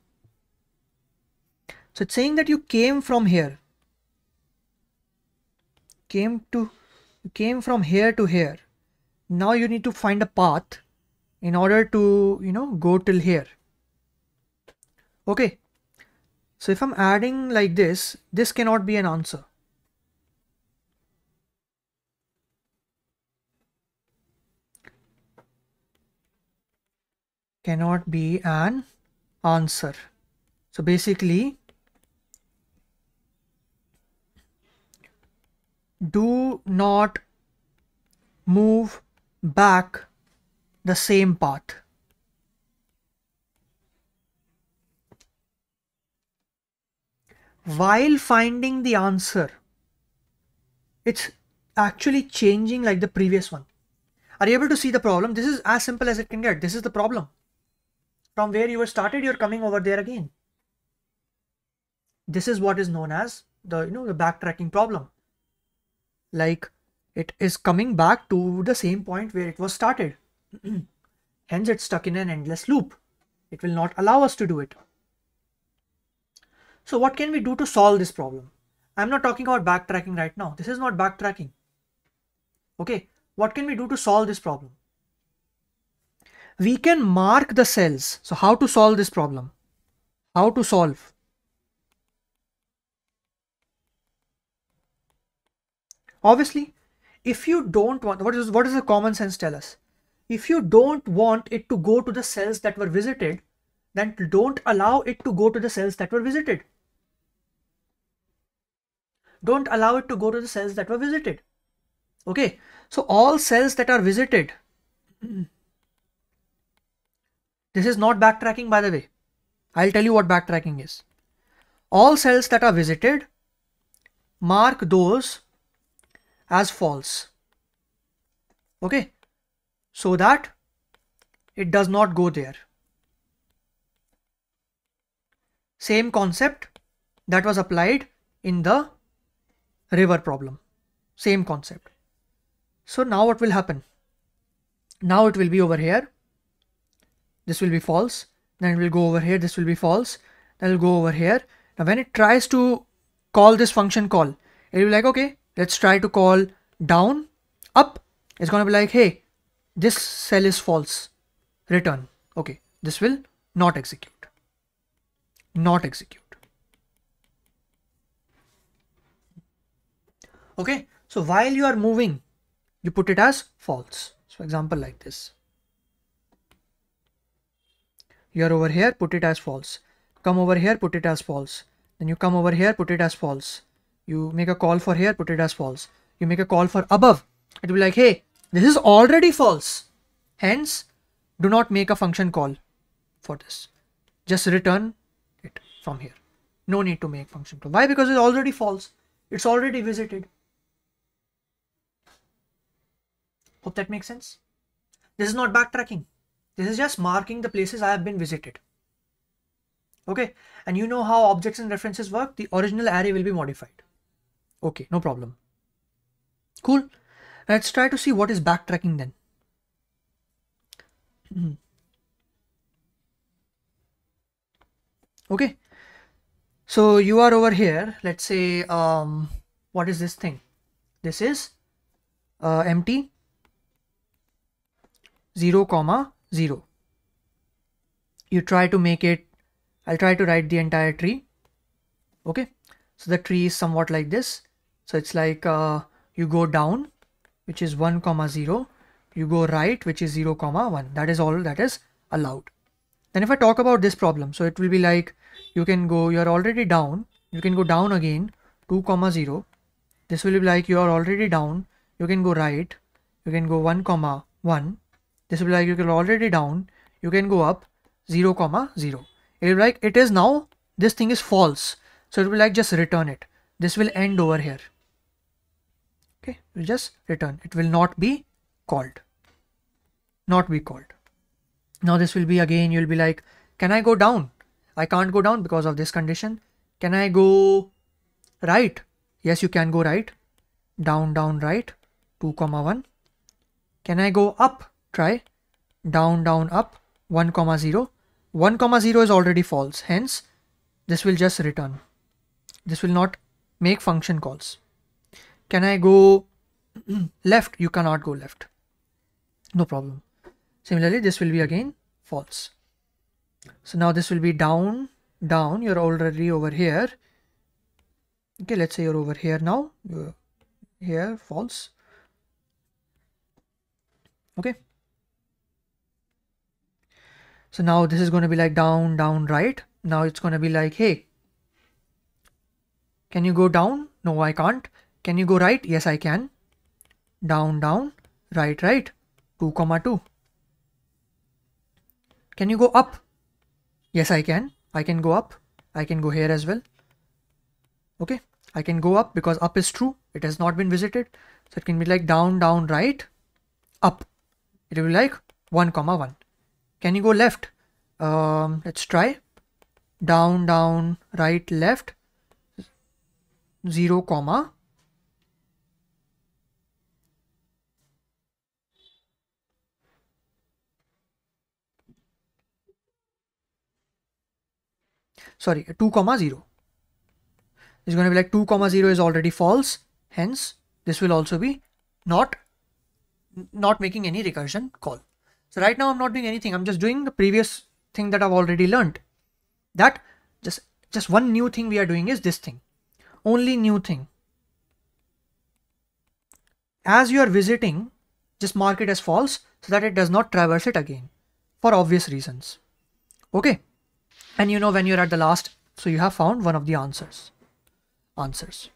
So it's saying that you came from here. Came to came from here to here. Now you need to find a path in order to, you know, go till here. Okay. So if I'm adding like this, this cannot be an answer. cannot be an answer. So basically, do not move back the same path. While finding the answer, it's actually changing like the previous one. Are you able to see the problem? This is as simple as it can get. This is the problem from where you were started, you're coming over there again. This is what is known as the you know the backtracking problem. Like it is coming back to the same point where it was started. Hence, it's stuck in an endless loop. It will not allow us to do it. So what can we do to solve this problem? I'm not talking about backtracking right now. This is not backtracking. Okay, what can we do to solve this problem? we can mark the cells. So how to solve this problem? How to solve? Obviously, if you don't want, what is what does the common sense tell us? If you don't want it to go to the cells that were visited, then don't allow it to go to the cells that were visited. Don't allow it to go to the cells that were visited. Okay, so all cells that are visited This is not backtracking by the way. I'll tell you what backtracking is. All cells that are visited, mark those as false. Okay. So that it does not go there. Same concept that was applied in the river problem. Same concept. So now what will happen? Now it will be over here this will be false then it will go over here this will be false then it will go over here now when it tries to call this function call it will be like okay let's try to call down up it's going to be like hey this cell is false return okay this will not execute not execute okay so while you are moving you put it as false so example like this you're over here, put it as false. Come over here, put it as false. Then you come over here, put it as false. You make a call for here, put it as false. You make a call for above. It will be like, hey, this is already false. Hence, do not make a function call for this. Just return it from here. No need to make function call. Why? Because it's already false. It's already visited. Hope that makes sense. This is not backtracking. This is just marking the places I have been visited. Okay, and you know how objects and references work. The original array will be modified. Okay, no problem. Cool. Let's try to see what is backtracking then. okay so you are over here let's say um what is this thing this is uh, empty 0 comma 0. You try to make it, I'll try to write the entire tree. Okay, so the tree is somewhat like this. So it's like uh, you go down, which is 1 comma 0. You go right, which is 0 comma 1. That is all that is allowed. Then if I talk about this problem, so it will be like you can go, you're already down. You can go down again, 2 comma 0. This will be like you are already down. You can go right. You can go 1 comma 1 this will be like you are already down you can go up 0 comma 0 it will like it is now this thing is false so it will like just return it this will end over here okay we will just return it will not be called not be called now this will be again you'll be like can i go down i can't go down because of this condition can i go right yes you can go right down down right 2 comma 1 can i go up try down down up 1 comma 0 1 comma 0 is already false hence this will just return this will not make function calls can i go left you cannot go left no problem similarly this will be again false so now this will be down down you're already over here okay let's say you're over here now you're here false okay so now this is going to be like down, down, right. Now it's going to be like, hey, can you go down? No, I can't. Can you go right? Yes, I can. Down, down, right, right. 2 comma 2. Can you go up? Yes, I can. I can go up. I can go here as well. Okay, I can go up because up is true. It has not been visited. So it can be like down, down, right, up. It will be like 1 comma 1. Can you go left? Um, let's try. Down, down, right, left. 0, comma. Sorry, 2, comma 0. It's going to be like 2, comma 0 is already false. Hence, this will also be not not making any recursion call. So right now I'm not doing anything. I'm just doing the previous thing that I've already learned. That just, just one new thing we are doing is this thing. Only new thing. As you are visiting, just mark it as false so that it does not traverse it again for obvious reasons. Okay. And you know when you're at the last, so you have found one of the answers. Answers.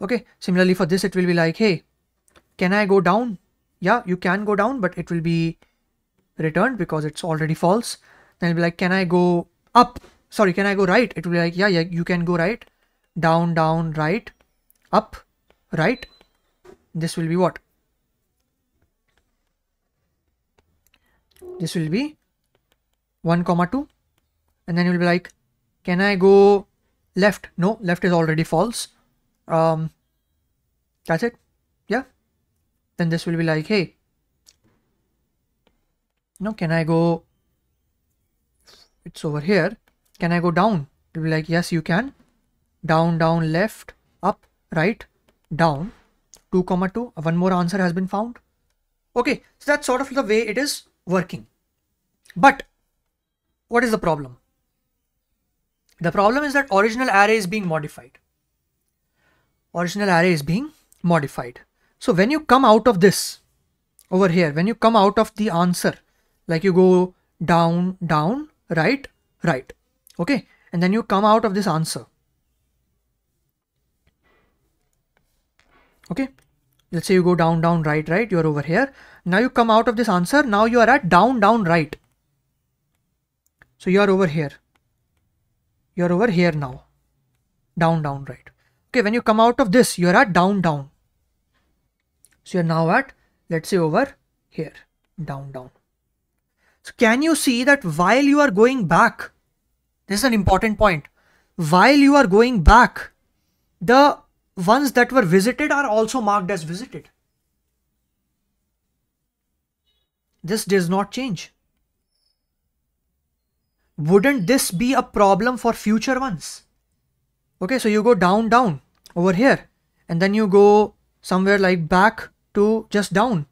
Okay. Similarly for this, it will be like, hey, can I go down? Yeah, you can go down, but it will be returned because it's already false. Then it'll be like, can I go up? Sorry, can I go right? It will be like, yeah, yeah, you can go right, down, down, right, up, right. This will be what? This will be 1 comma 2 and then you'll be like can i go left no left is already false um that's it yeah then this will be like hey now can I go, it's over here. Can I go down? It'll be like, yes, you can. Down, down, left, up, right, down, 2 comma 2. One more answer has been found. Okay, so that's sort of the way it is working. But what is the problem? The problem is that original array is being modified. Original array is being modified. So when you come out of this over here, when you come out of the answer, like you go down, down, right, right. Okay. And then you come out of this answer. Okay. Let's say you go down, down, right, right. You're over here. Now you come out of this answer. Now you are at down, down, right. So you are over here. You are over here now. Down, down, right. Okay. When you come out of this, you're at down, down. So you're now at, let's say over here, down, down. So can you see that while you are going back, this is an important point, while you are going back, the ones that were visited are also marked as visited. This does not change. Wouldn't this be a problem for future ones? Okay, so you go down, down over here and then you go somewhere like back to just down.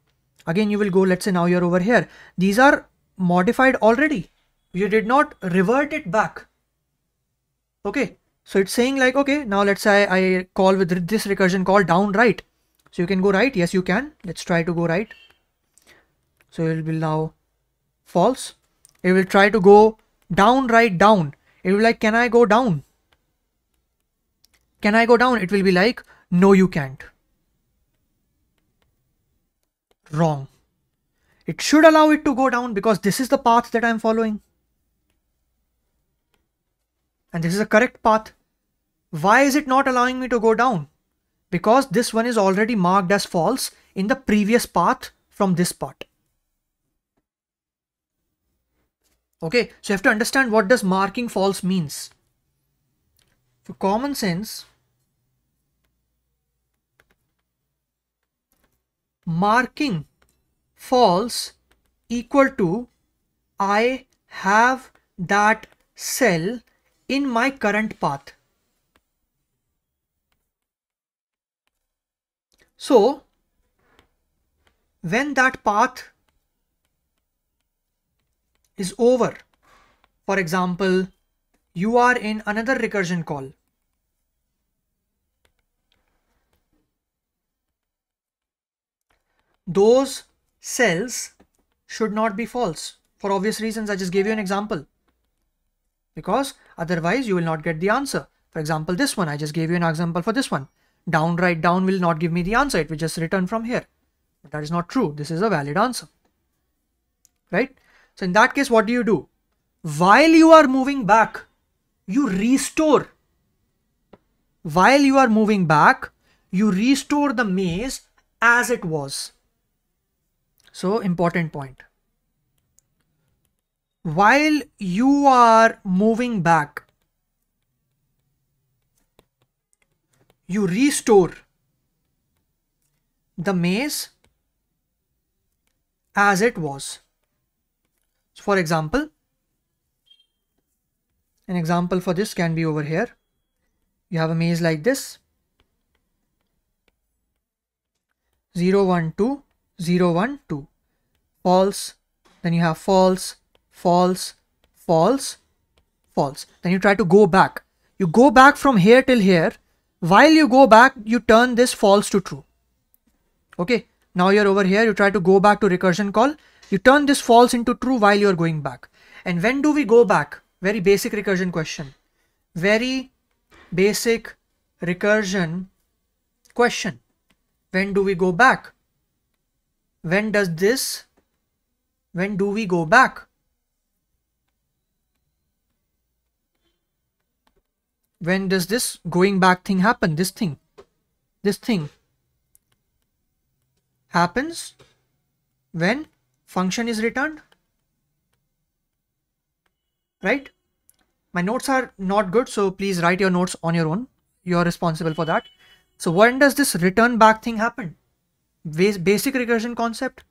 Again, you will go, let's say now you're over here. These are modified already. You did not revert it back. Okay, so it's saying like, okay, now let's say I call with this recursion call down right. So you can go right. Yes, you can. Let's try to go right. So it will now false. It will try to go down, right, down. It will be like, can I go down? Can I go down? It will be like, no, you can't. Wrong. It should allow it to go down because this is the path that I'm following. And this is the correct path. Why is it not allowing me to go down? Because this one is already marked as false in the previous path from this part. Okay, so you have to understand what does marking false means. For common sense, marking false equal to I have that cell in my current path. So when that path is over, for example, you are in another recursion call. Those cells should not be false for obvious reasons. I just gave you an example because otherwise you will not get the answer. For example, this one, I just gave you an example for this one. Down, right, down will not give me the answer. It will just return from here. But that is not true. This is a valid answer, right? So in that case, what do you do? While you are moving back, you restore. While you are moving back, you restore the maze as it was. So important point. While you are moving back, you restore the maze as it was. So for example, an example for this can be over here. You have a maze like this. 0, 1, 2, 0, 1, 2. False, then you have false, false, false, false. Then you try to go back. You go back from here till here. While you go back, you turn this false to true. Okay, now you're over here, you try to go back to recursion call. You turn this false into true while you're going back. And when do we go back? Very basic recursion question. Very basic recursion question. When do we go back? when does this when do we go back when does this going back thing happen this thing this thing happens when function is returned right my notes are not good so please write your notes on your own you're responsible for that so when does this return back thing happen basic recursion concept.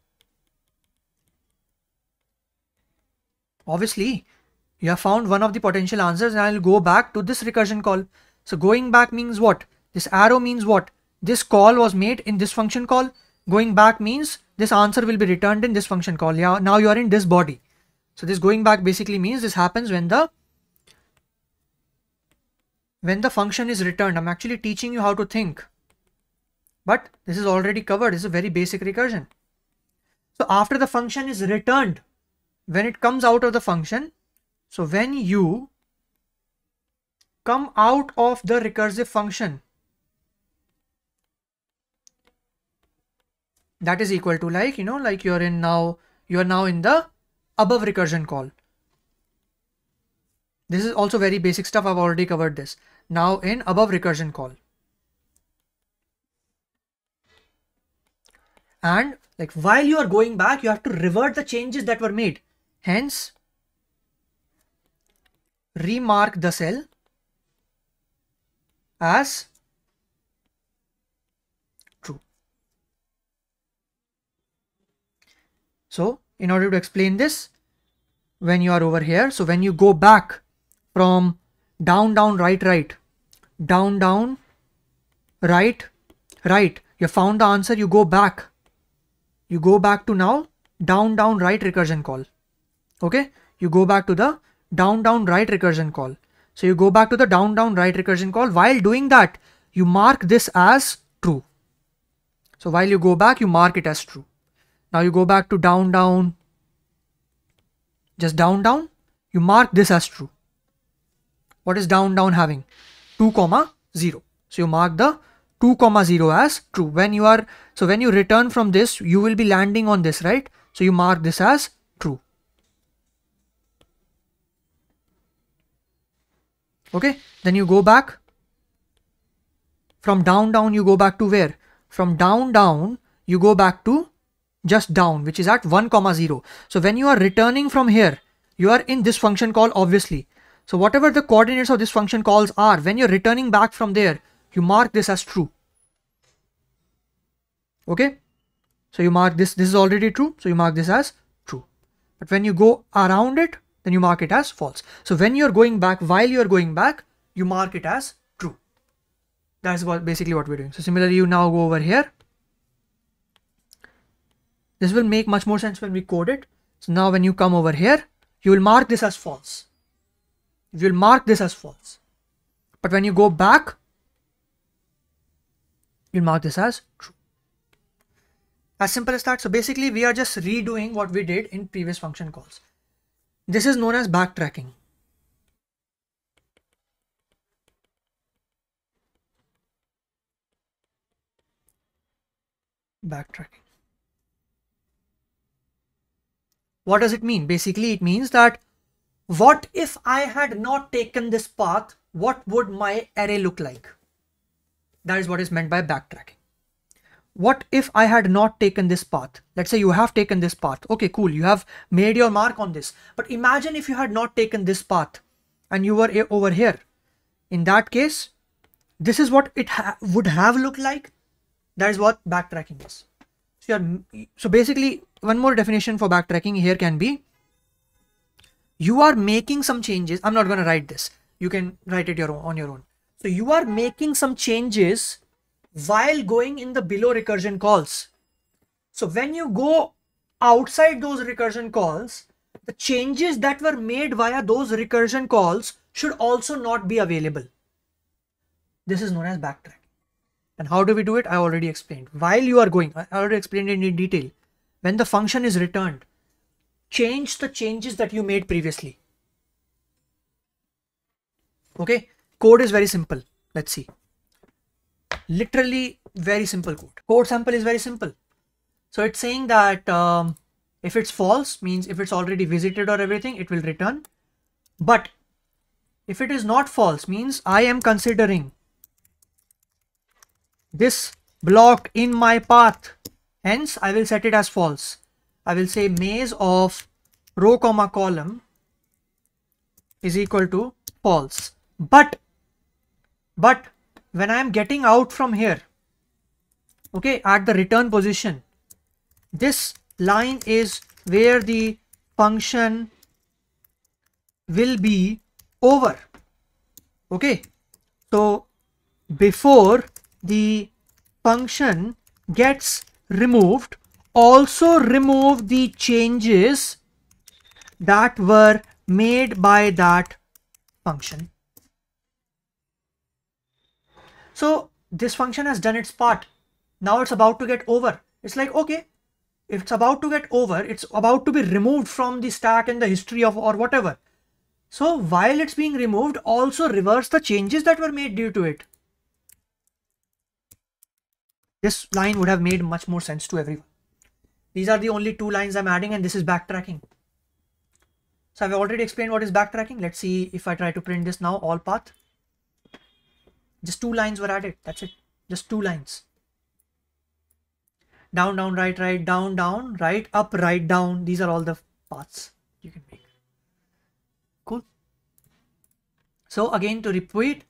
Obviously, you have found one of the potential answers and I'll go back to this recursion call. So going back means what? This arrow means what? This call was made in this function call. Going back means this answer will be returned in this function call. Yeah, now you are in this body. So this going back basically means this happens when the when the function is returned. I'm actually teaching you how to think. But this is already covered. It's a very basic recursion. So after the function is returned, when it comes out of the function, so when you come out of the recursive function, that is equal to like, you know, like you're in now, you're now in the above recursion call. This is also very basic stuff. I've already covered this. Now in above recursion call. and like while you are going back you have to revert the changes that were made hence remark the cell as true so in order to explain this when you are over here so when you go back from down down right right down down right right you found the answer you go back you go back to now down down right recursion call okay you go back to the down down right recursion call so you go back to the down down right recursion call while doing that you mark this as true so while you go back you mark it as true now you go back to down down just down down you mark this as true what is down down having 2 comma 0 so you mark the 2 comma 0 as true when you are so when you return from this you will be landing on this right so you mark this as true okay then you go back from down down you go back to where from down down you go back to just down which is at 1 comma 0 so when you are returning from here you are in this function call obviously so whatever the coordinates of this function calls are when you're returning back from there you mark this as true okay so you mark this this is already true so you mark this as true but when you go around it then you mark it as false so when you're going back while you're going back you mark it as true that's what basically what we're doing so similarly you now go over here this will make much more sense when we code it so now when you come over here you will mark this as false you will mark this as false but when you go back you mark this as true. As simple as that. So basically we are just redoing what we did in previous function calls. This is known as backtracking. Backtracking. What does it mean? Basically, it means that what if I had not taken this path, what would my array look like? That is what is meant by backtracking. What if I had not taken this path? Let's say you have taken this path. Okay, cool. You have made your mark on this. But imagine if you had not taken this path and you were over here. In that case, this is what it ha would have looked like. That is what backtracking is. So, you're, so basically, one more definition for backtracking here can be you are making some changes. I'm not going to write this. You can write it your own, on your own. So you are making some changes while going in the below recursion calls. So when you go outside those recursion calls, the changes that were made via those recursion calls should also not be available. This is known as backtrack. And how do we do it? I already explained. While you are going, I already explained it in detail. When the function is returned, change the changes that you made previously. Okay, Code is very simple. Let's see. Literally very simple code. Code sample is very simple. So it's saying that um, if it's false means if it's already visited or everything, it will return. But if it is not false means I am considering this block in my path. Hence, I will set it as false. I will say maze of row comma column is equal to false. But but when I am getting out from here, okay, at the return position, this line is where the function will be over. Okay, so before the function gets removed, also remove the changes that were made by that function. So this function has done its part. Now it's about to get over. It's like, okay, if it's about to get over, it's about to be removed from the stack and the history of or whatever. So while it's being removed, also reverse the changes that were made due to it. This line would have made much more sense to everyone. These are the only two lines I'm adding and this is backtracking. So I've already explained what is backtracking. Let's see if I try to print this now, all path just two lines were added that's it just two lines down down right right down down right up right down these are all the paths you can make cool so again to repeat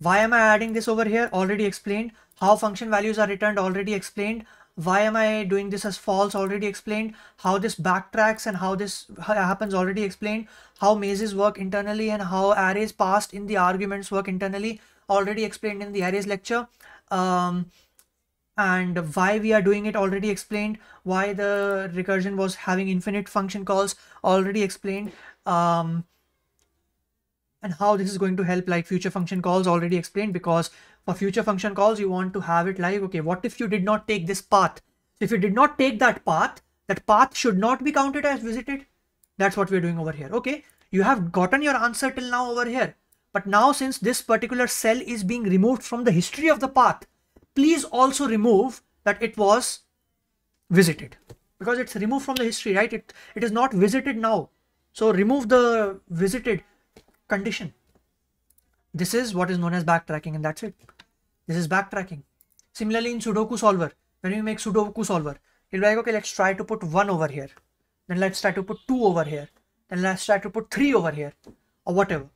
why am i adding this over here already explained how function values are returned already explained why am i doing this as false already explained how this backtracks and how this happens already explained how mazes work internally and how arrays passed in the arguments work internally already explained in the arrays lecture um, and why we are doing it already explained why the recursion was having infinite function calls already explained um, and how this is going to help like future function calls already explained because for future function calls you want to have it like okay what if you did not take this path if you did not take that path that path should not be counted as visited that's what we're doing over here okay you have gotten your answer till now over here but now since this particular cell is being removed from the history of the path, please also remove that it was visited because it's removed from the history, right? It, it is not visited now. So remove the visited condition. This is what is known as backtracking and that's it. This is backtracking. Similarly in Sudoku solver, when you make Sudoku solver, you'll be like, okay, let's try to put one over here. Then let's try to put two over here. Then let's try to put three over here or whatever.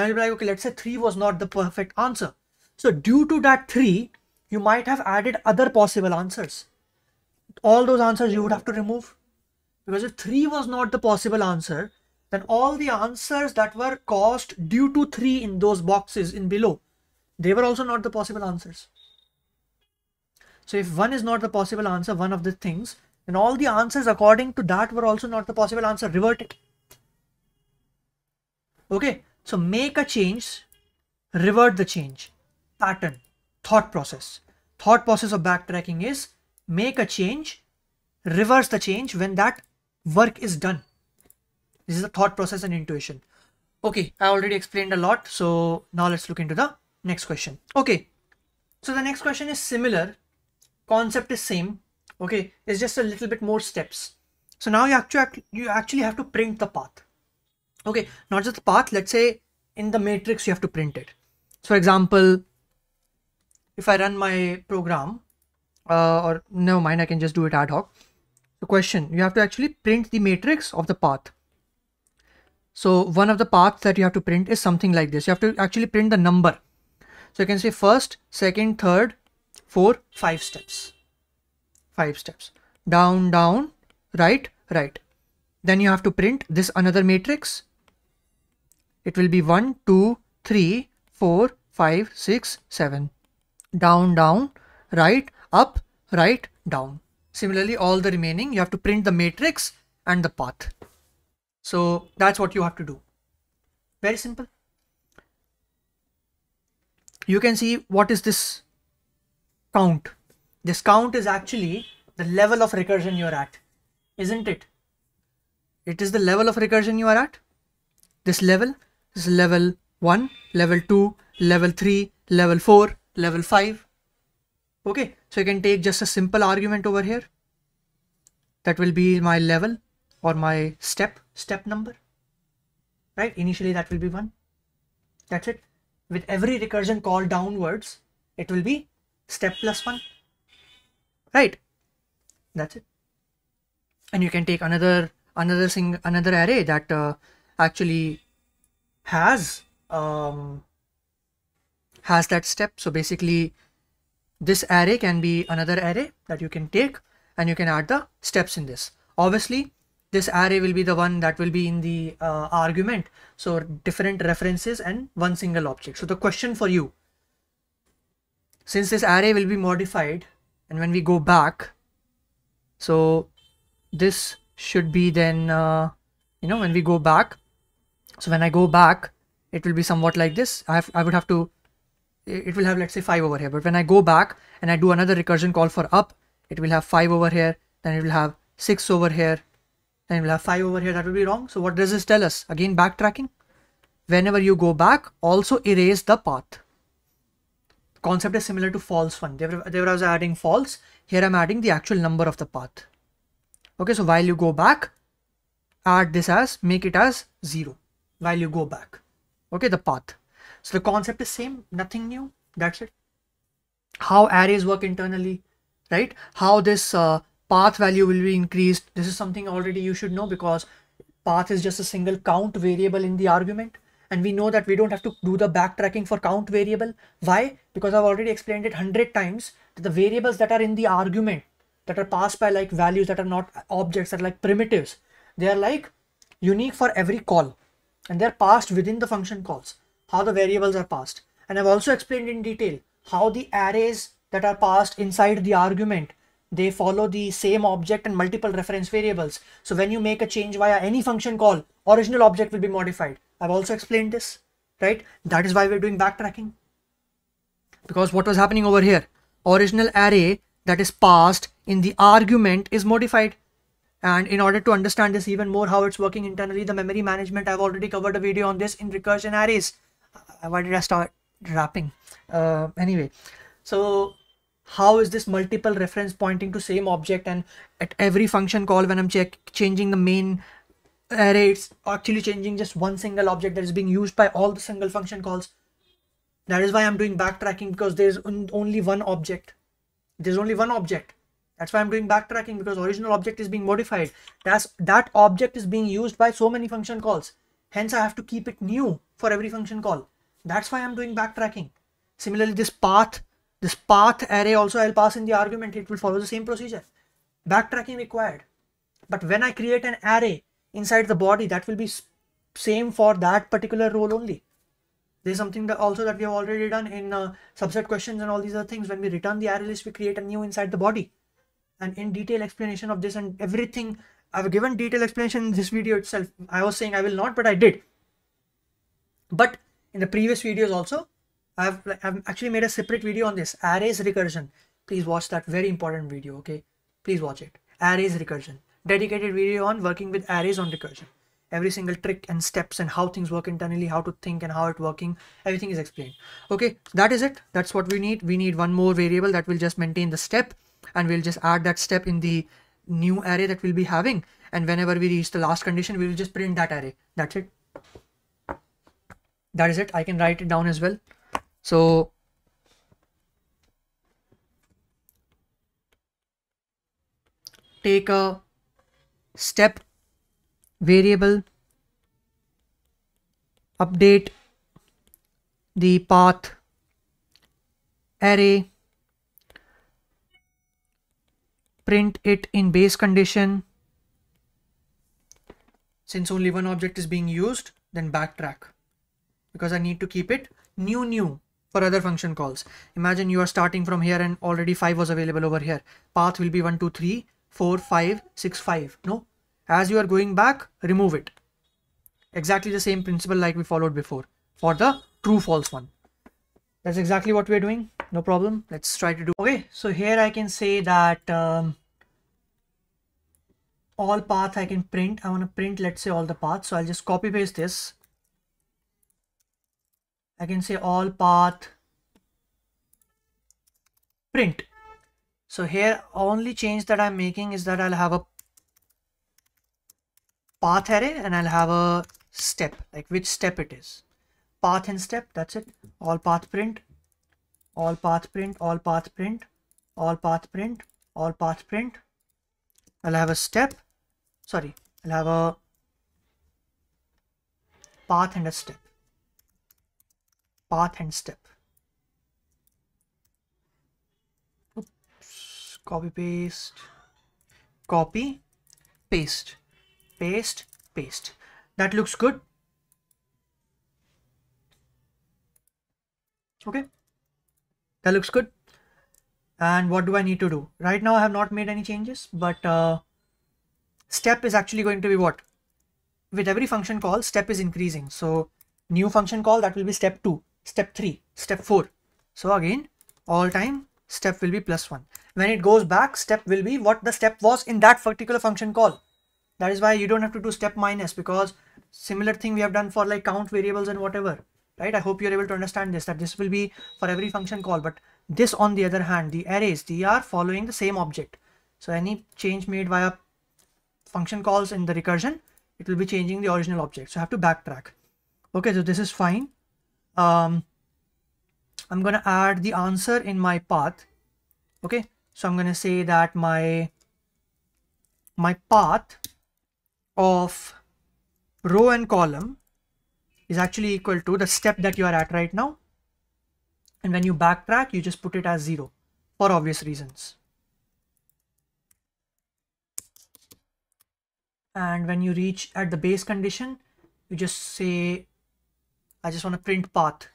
Now you'll be like, okay, let's say 3 was not the perfect answer. So due to that 3, you might have added other possible answers. All those answers you would have to remove. Because if 3 was not the possible answer, then all the answers that were caused due to 3 in those boxes in below, they were also not the possible answers. So if 1 is not the possible answer, one of the things, then all the answers according to that were also not the possible answer. Revert it. Okay, so make a change, revert the change. Pattern, thought process. Thought process of backtracking is make a change, reverse the change when that work is done. This is the thought process and intuition. Okay, I already explained a lot. So now let's look into the next question. Okay, so the next question is similar. Concept is same. Okay, it's just a little bit more steps. So now you actually, you actually have to print the path okay not just the path let's say in the matrix you have to print it so for example if i run my program uh, or never mind i can just do it ad hoc the question you have to actually print the matrix of the path so one of the paths that you have to print is something like this you have to actually print the number so you can say first second third four five steps five steps down down right right then you have to print this another matrix it will be 1, 2, 3, 4, 5, 6, 7. Down, down, right, up, right, down. Similarly, all the remaining, you have to print the matrix and the path. So that's what you have to do. Very simple. You can see what is this count. This count is actually the level of recursion you're at, isn't it? It is the level of recursion you are at, this level. This is level 1, level 2, level 3, level 4, level 5. Okay, so you can take just a simple argument over here. That will be my level or my step, step number. Right, initially that will be 1. That's it. With every recursion call downwards, it will be step plus 1. Right, that's it. And you can take another another thing, another array that uh, actually has um, has that step. So basically this array can be another array that you can take and you can add the steps in this. Obviously, this array will be the one that will be in the uh, argument. So different references and one single object. So the question for you, since this array will be modified and when we go back, so this should be then, uh, you know, when we go back, so when I go back, it will be somewhat like this. I, have, I would have to, it will have let's say 5 over here. But when I go back and I do another recursion call for up, it will have 5 over here. Then it will have 6 over here. Then it will have 5 over here. That will be wrong. So what does this tell us? Again, backtracking. Whenever you go back, also erase the path. The concept is similar to false one. There, there I was adding false. Here I'm adding the actual number of the path. Okay, so while you go back, add this as, make it as 0 while you go back okay the path so the concept is same nothing new that's it how arrays work internally right how this uh, path value will be increased this is something already you should know because path is just a single count variable in the argument and we know that we don't have to do the backtracking for count variable why because i've already explained it 100 times that the variables that are in the argument that are passed by like values that are not objects that are like primitives they are like unique for every call and they're passed within the function calls, how the variables are passed. And I've also explained in detail how the arrays that are passed inside the argument, they follow the same object and multiple reference variables. So when you make a change via any function call, original object will be modified. I've also explained this, right? That is why we're doing backtracking. Because what was happening over here, original array that is passed in the argument is modified. And in order to understand this even more, how it's working internally, the memory management, I've already covered a video on this in recursion arrays. Uh, why did I start wrapping? Uh, anyway, so how is this multiple reference pointing to same object and at every function call when I'm check changing the main array, it's actually changing just one single object that is being used by all the single function calls. That is why I'm doing backtracking because there's only one object. There's only one object that's why I'm doing backtracking because original object is being modified. That's, that object is being used by so many function calls. Hence, I have to keep it new for every function call. That's why I'm doing backtracking. Similarly, this path, this path array also I'll pass in the argument. It will follow the same procedure. Backtracking required. But when I create an array inside the body, that will be same for that particular role only. There's something that also that we have already done in uh, subset questions and all these other things. When we return the array list, we create a new inside the body and in detail explanation of this and everything I've given detailed explanation in this video itself. I was saying I will not, but I did. But in the previous videos also, I've, I've actually made a separate video on this, arrays recursion. Please watch that very important video, okay? Please watch it. Arrays recursion. Dedicated video on working with arrays on recursion. Every single trick and steps and how things work internally, how to think and how it working, everything is explained. Okay, that is it. That's what we need. We need one more variable that will just maintain the step and we'll just add that step in the new array that we'll be having and whenever we reach the last condition we will just print that array that's it that is it i can write it down as well so take a step variable update the path array print it in base condition. Since only one object is being used, then backtrack because I need to keep it new new for other function calls. Imagine you are starting from here and already 5 was available over here. Path will be one two three four five six five. No. As you are going back, remove it. Exactly the same principle like we followed before for the true false one. That's exactly what we're doing no problem let's try to do okay so here i can say that um, all path i can print i want to print let's say all the paths. so i'll just copy paste this i can say all path print so here only change that i'm making is that i'll have a path array and i'll have a step like which step it is path and step that's it all path print all path print, all path print, all path print, all path print. I'll have a step, sorry, I'll have a path and a step, path and step. Oops, copy paste, copy, paste, paste, paste. That looks good. Okay that looks good and what do I need to do right now I have not made any changes but uh, step is actually going to be what with every function call step is increasing so new function call that will be step 2 step 3 step 4 so again all time step will be plus 1 when it goes back step will be what the step was in that particular function call that is why you don't have to do step minus because similar thing we have done for like count variables and whatever right? I hope you're able to understand this, that this will be for every function call, but this on the other hand, the arrays, they are following the same object. So any change made via function calls in the recursion, it will be changing the original object. So I have to backtrack. Okay, so this is fine. Um, I'm going to add the answer in my path. Okay, so I'm going to say that my, my path of row and column is actually equal to the step that you are at right now. And when you backtrack, you just put it as zero for obvious reasons. And when you reach at the base condition, you just say, I just want to print path.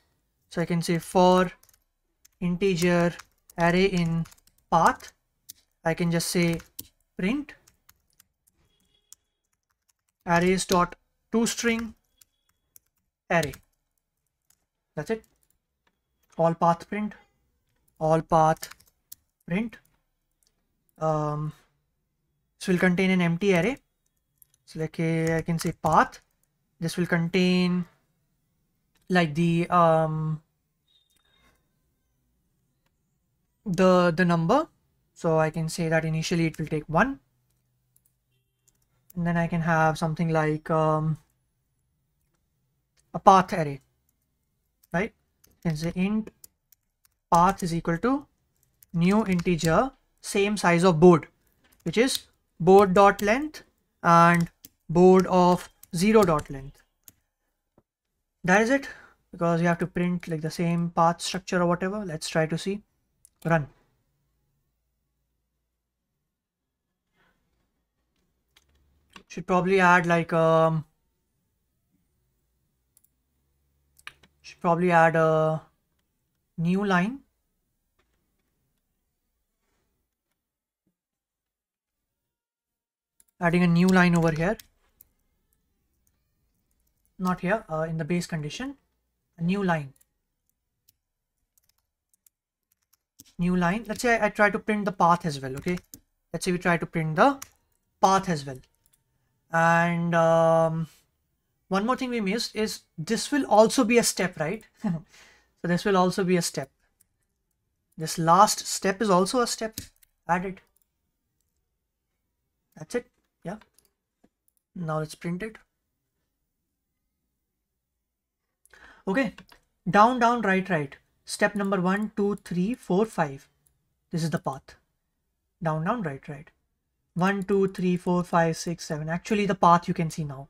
So I can say for integer array in path, I can just say print arrays dot toString array that's it all path print all path print um, this will contain an empty array so like uh, I can say path this will contain like the um, the the number so I can say that initially it will take one and then I can have something like um, a path array right and say int path is equal to new integer same size of board which is board dot length and board of 0 dot length that is it because you have to print like the same path structure or whatever let's try to see run should probably add like um Should probably add a new line. Adding a new line over here. Not here, uh, in the base condition. A new line. New line. Let's say I, I try to print the path as well, okay? Let's say we try to print the path as well. And... Um, one more thing we missed is this will also be a step, right? so this will also be a step. This last step is also a step added. That's it. Yeah. Now let's print it. Okay. Down, down, right, right. Step number one, two, three, four, five. This is the path. Down, down, right, right. One, two, three, four, five, six, seven. Actually, the path you can see now.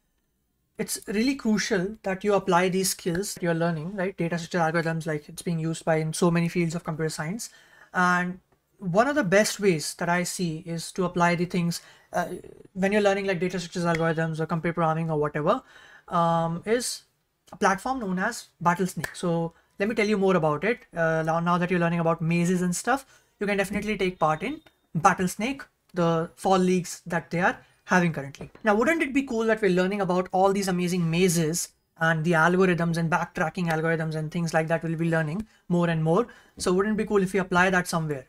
it's really crucial that you apply these skills you're learning, right? Data structure algorithms, like it's being used by in so many fields of computer science. And one of the best ways that I see is to apply the things uh, when you're learning like data structures algorithms or computer programming or whatever um, is a platform known as Battlesnake. So let me tell you more about it. Uh, now, now that you're learning about mazes and stuff, you can definitely take part in Battlesnake, the fall leagues that they are having currently. Now, wouldn't it be cool that we're learning about all these amazing mazes and the algorithms and backtracking algorithms and things like that we'll be learning more and more. So wouldn't it be cool if we apply that somewhere?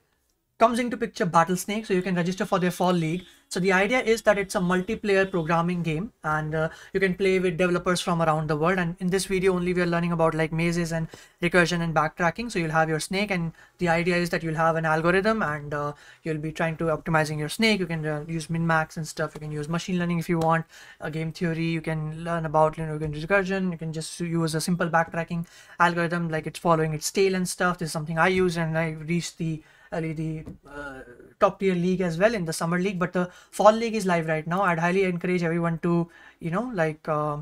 comes into picture Battlesnake, so you can register for their Fall League. So the idea is that it's a multiplayer programming game and uh, you can play with developers from around the world. And in this video only, we are learning about like mazes and recursion and backtracking. So you'll have your snake and the idea is that you'll have an algorithm and uh, you'll be trying to optimizing your snake. You can uh, use min-max and stuff. You can use machine learning if you want, A game theory. You can learn about, you know, you can recursion. You can just use a simple backtracking algorithm like it's following its tail and stuff. This is something I use and I reached the the uh, top tier league as well in the summer league but the fall league is live right now i'd highly encourage everyone to you know like uh,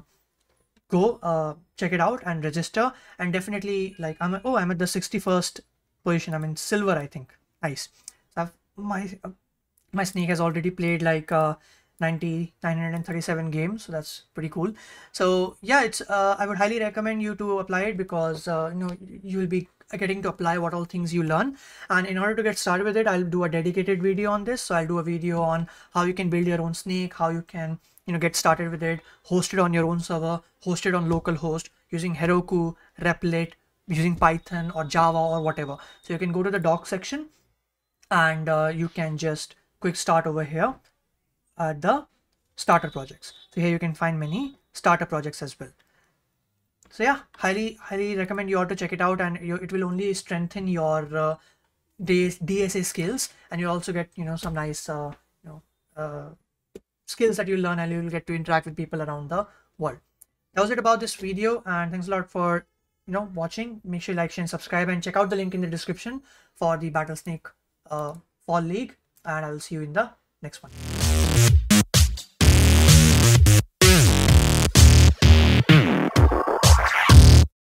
go uh, check it out and register and definitely like i'm at, oh i'm at the 61st position i'm in silver i think nice so I've, my my snake has already played like uh, 90 937 games so that's pretty cool so yeah it's uh, i would highly recommend you to apply it because uh, you know you will be getting to apply what all things you learn and in order to get started with it i'll do a dedicated video on this so i'll do a video on how you can build your own snake how you can you know get started with it hosted on your own server hosted on localhost using heroku replit using python or java or whatever so you can go to the doc section and uh, you can just quick start over here uh, the starter projects. So here you can find many starter projects as well. So yeah, highly, highly recommend you all to check it out and you, it will only strengthen your uh, DSA skills and you also get, you know, some nice, uh, you know, uh, skills that you'll learn and you'll get to interact with people around the world. That was it about this video and thanks a lot for, you know, watching. Make sure you like, share and subscribe and check out the link in the description for the Battlesnake uh, Fall League and I will see you in the next one.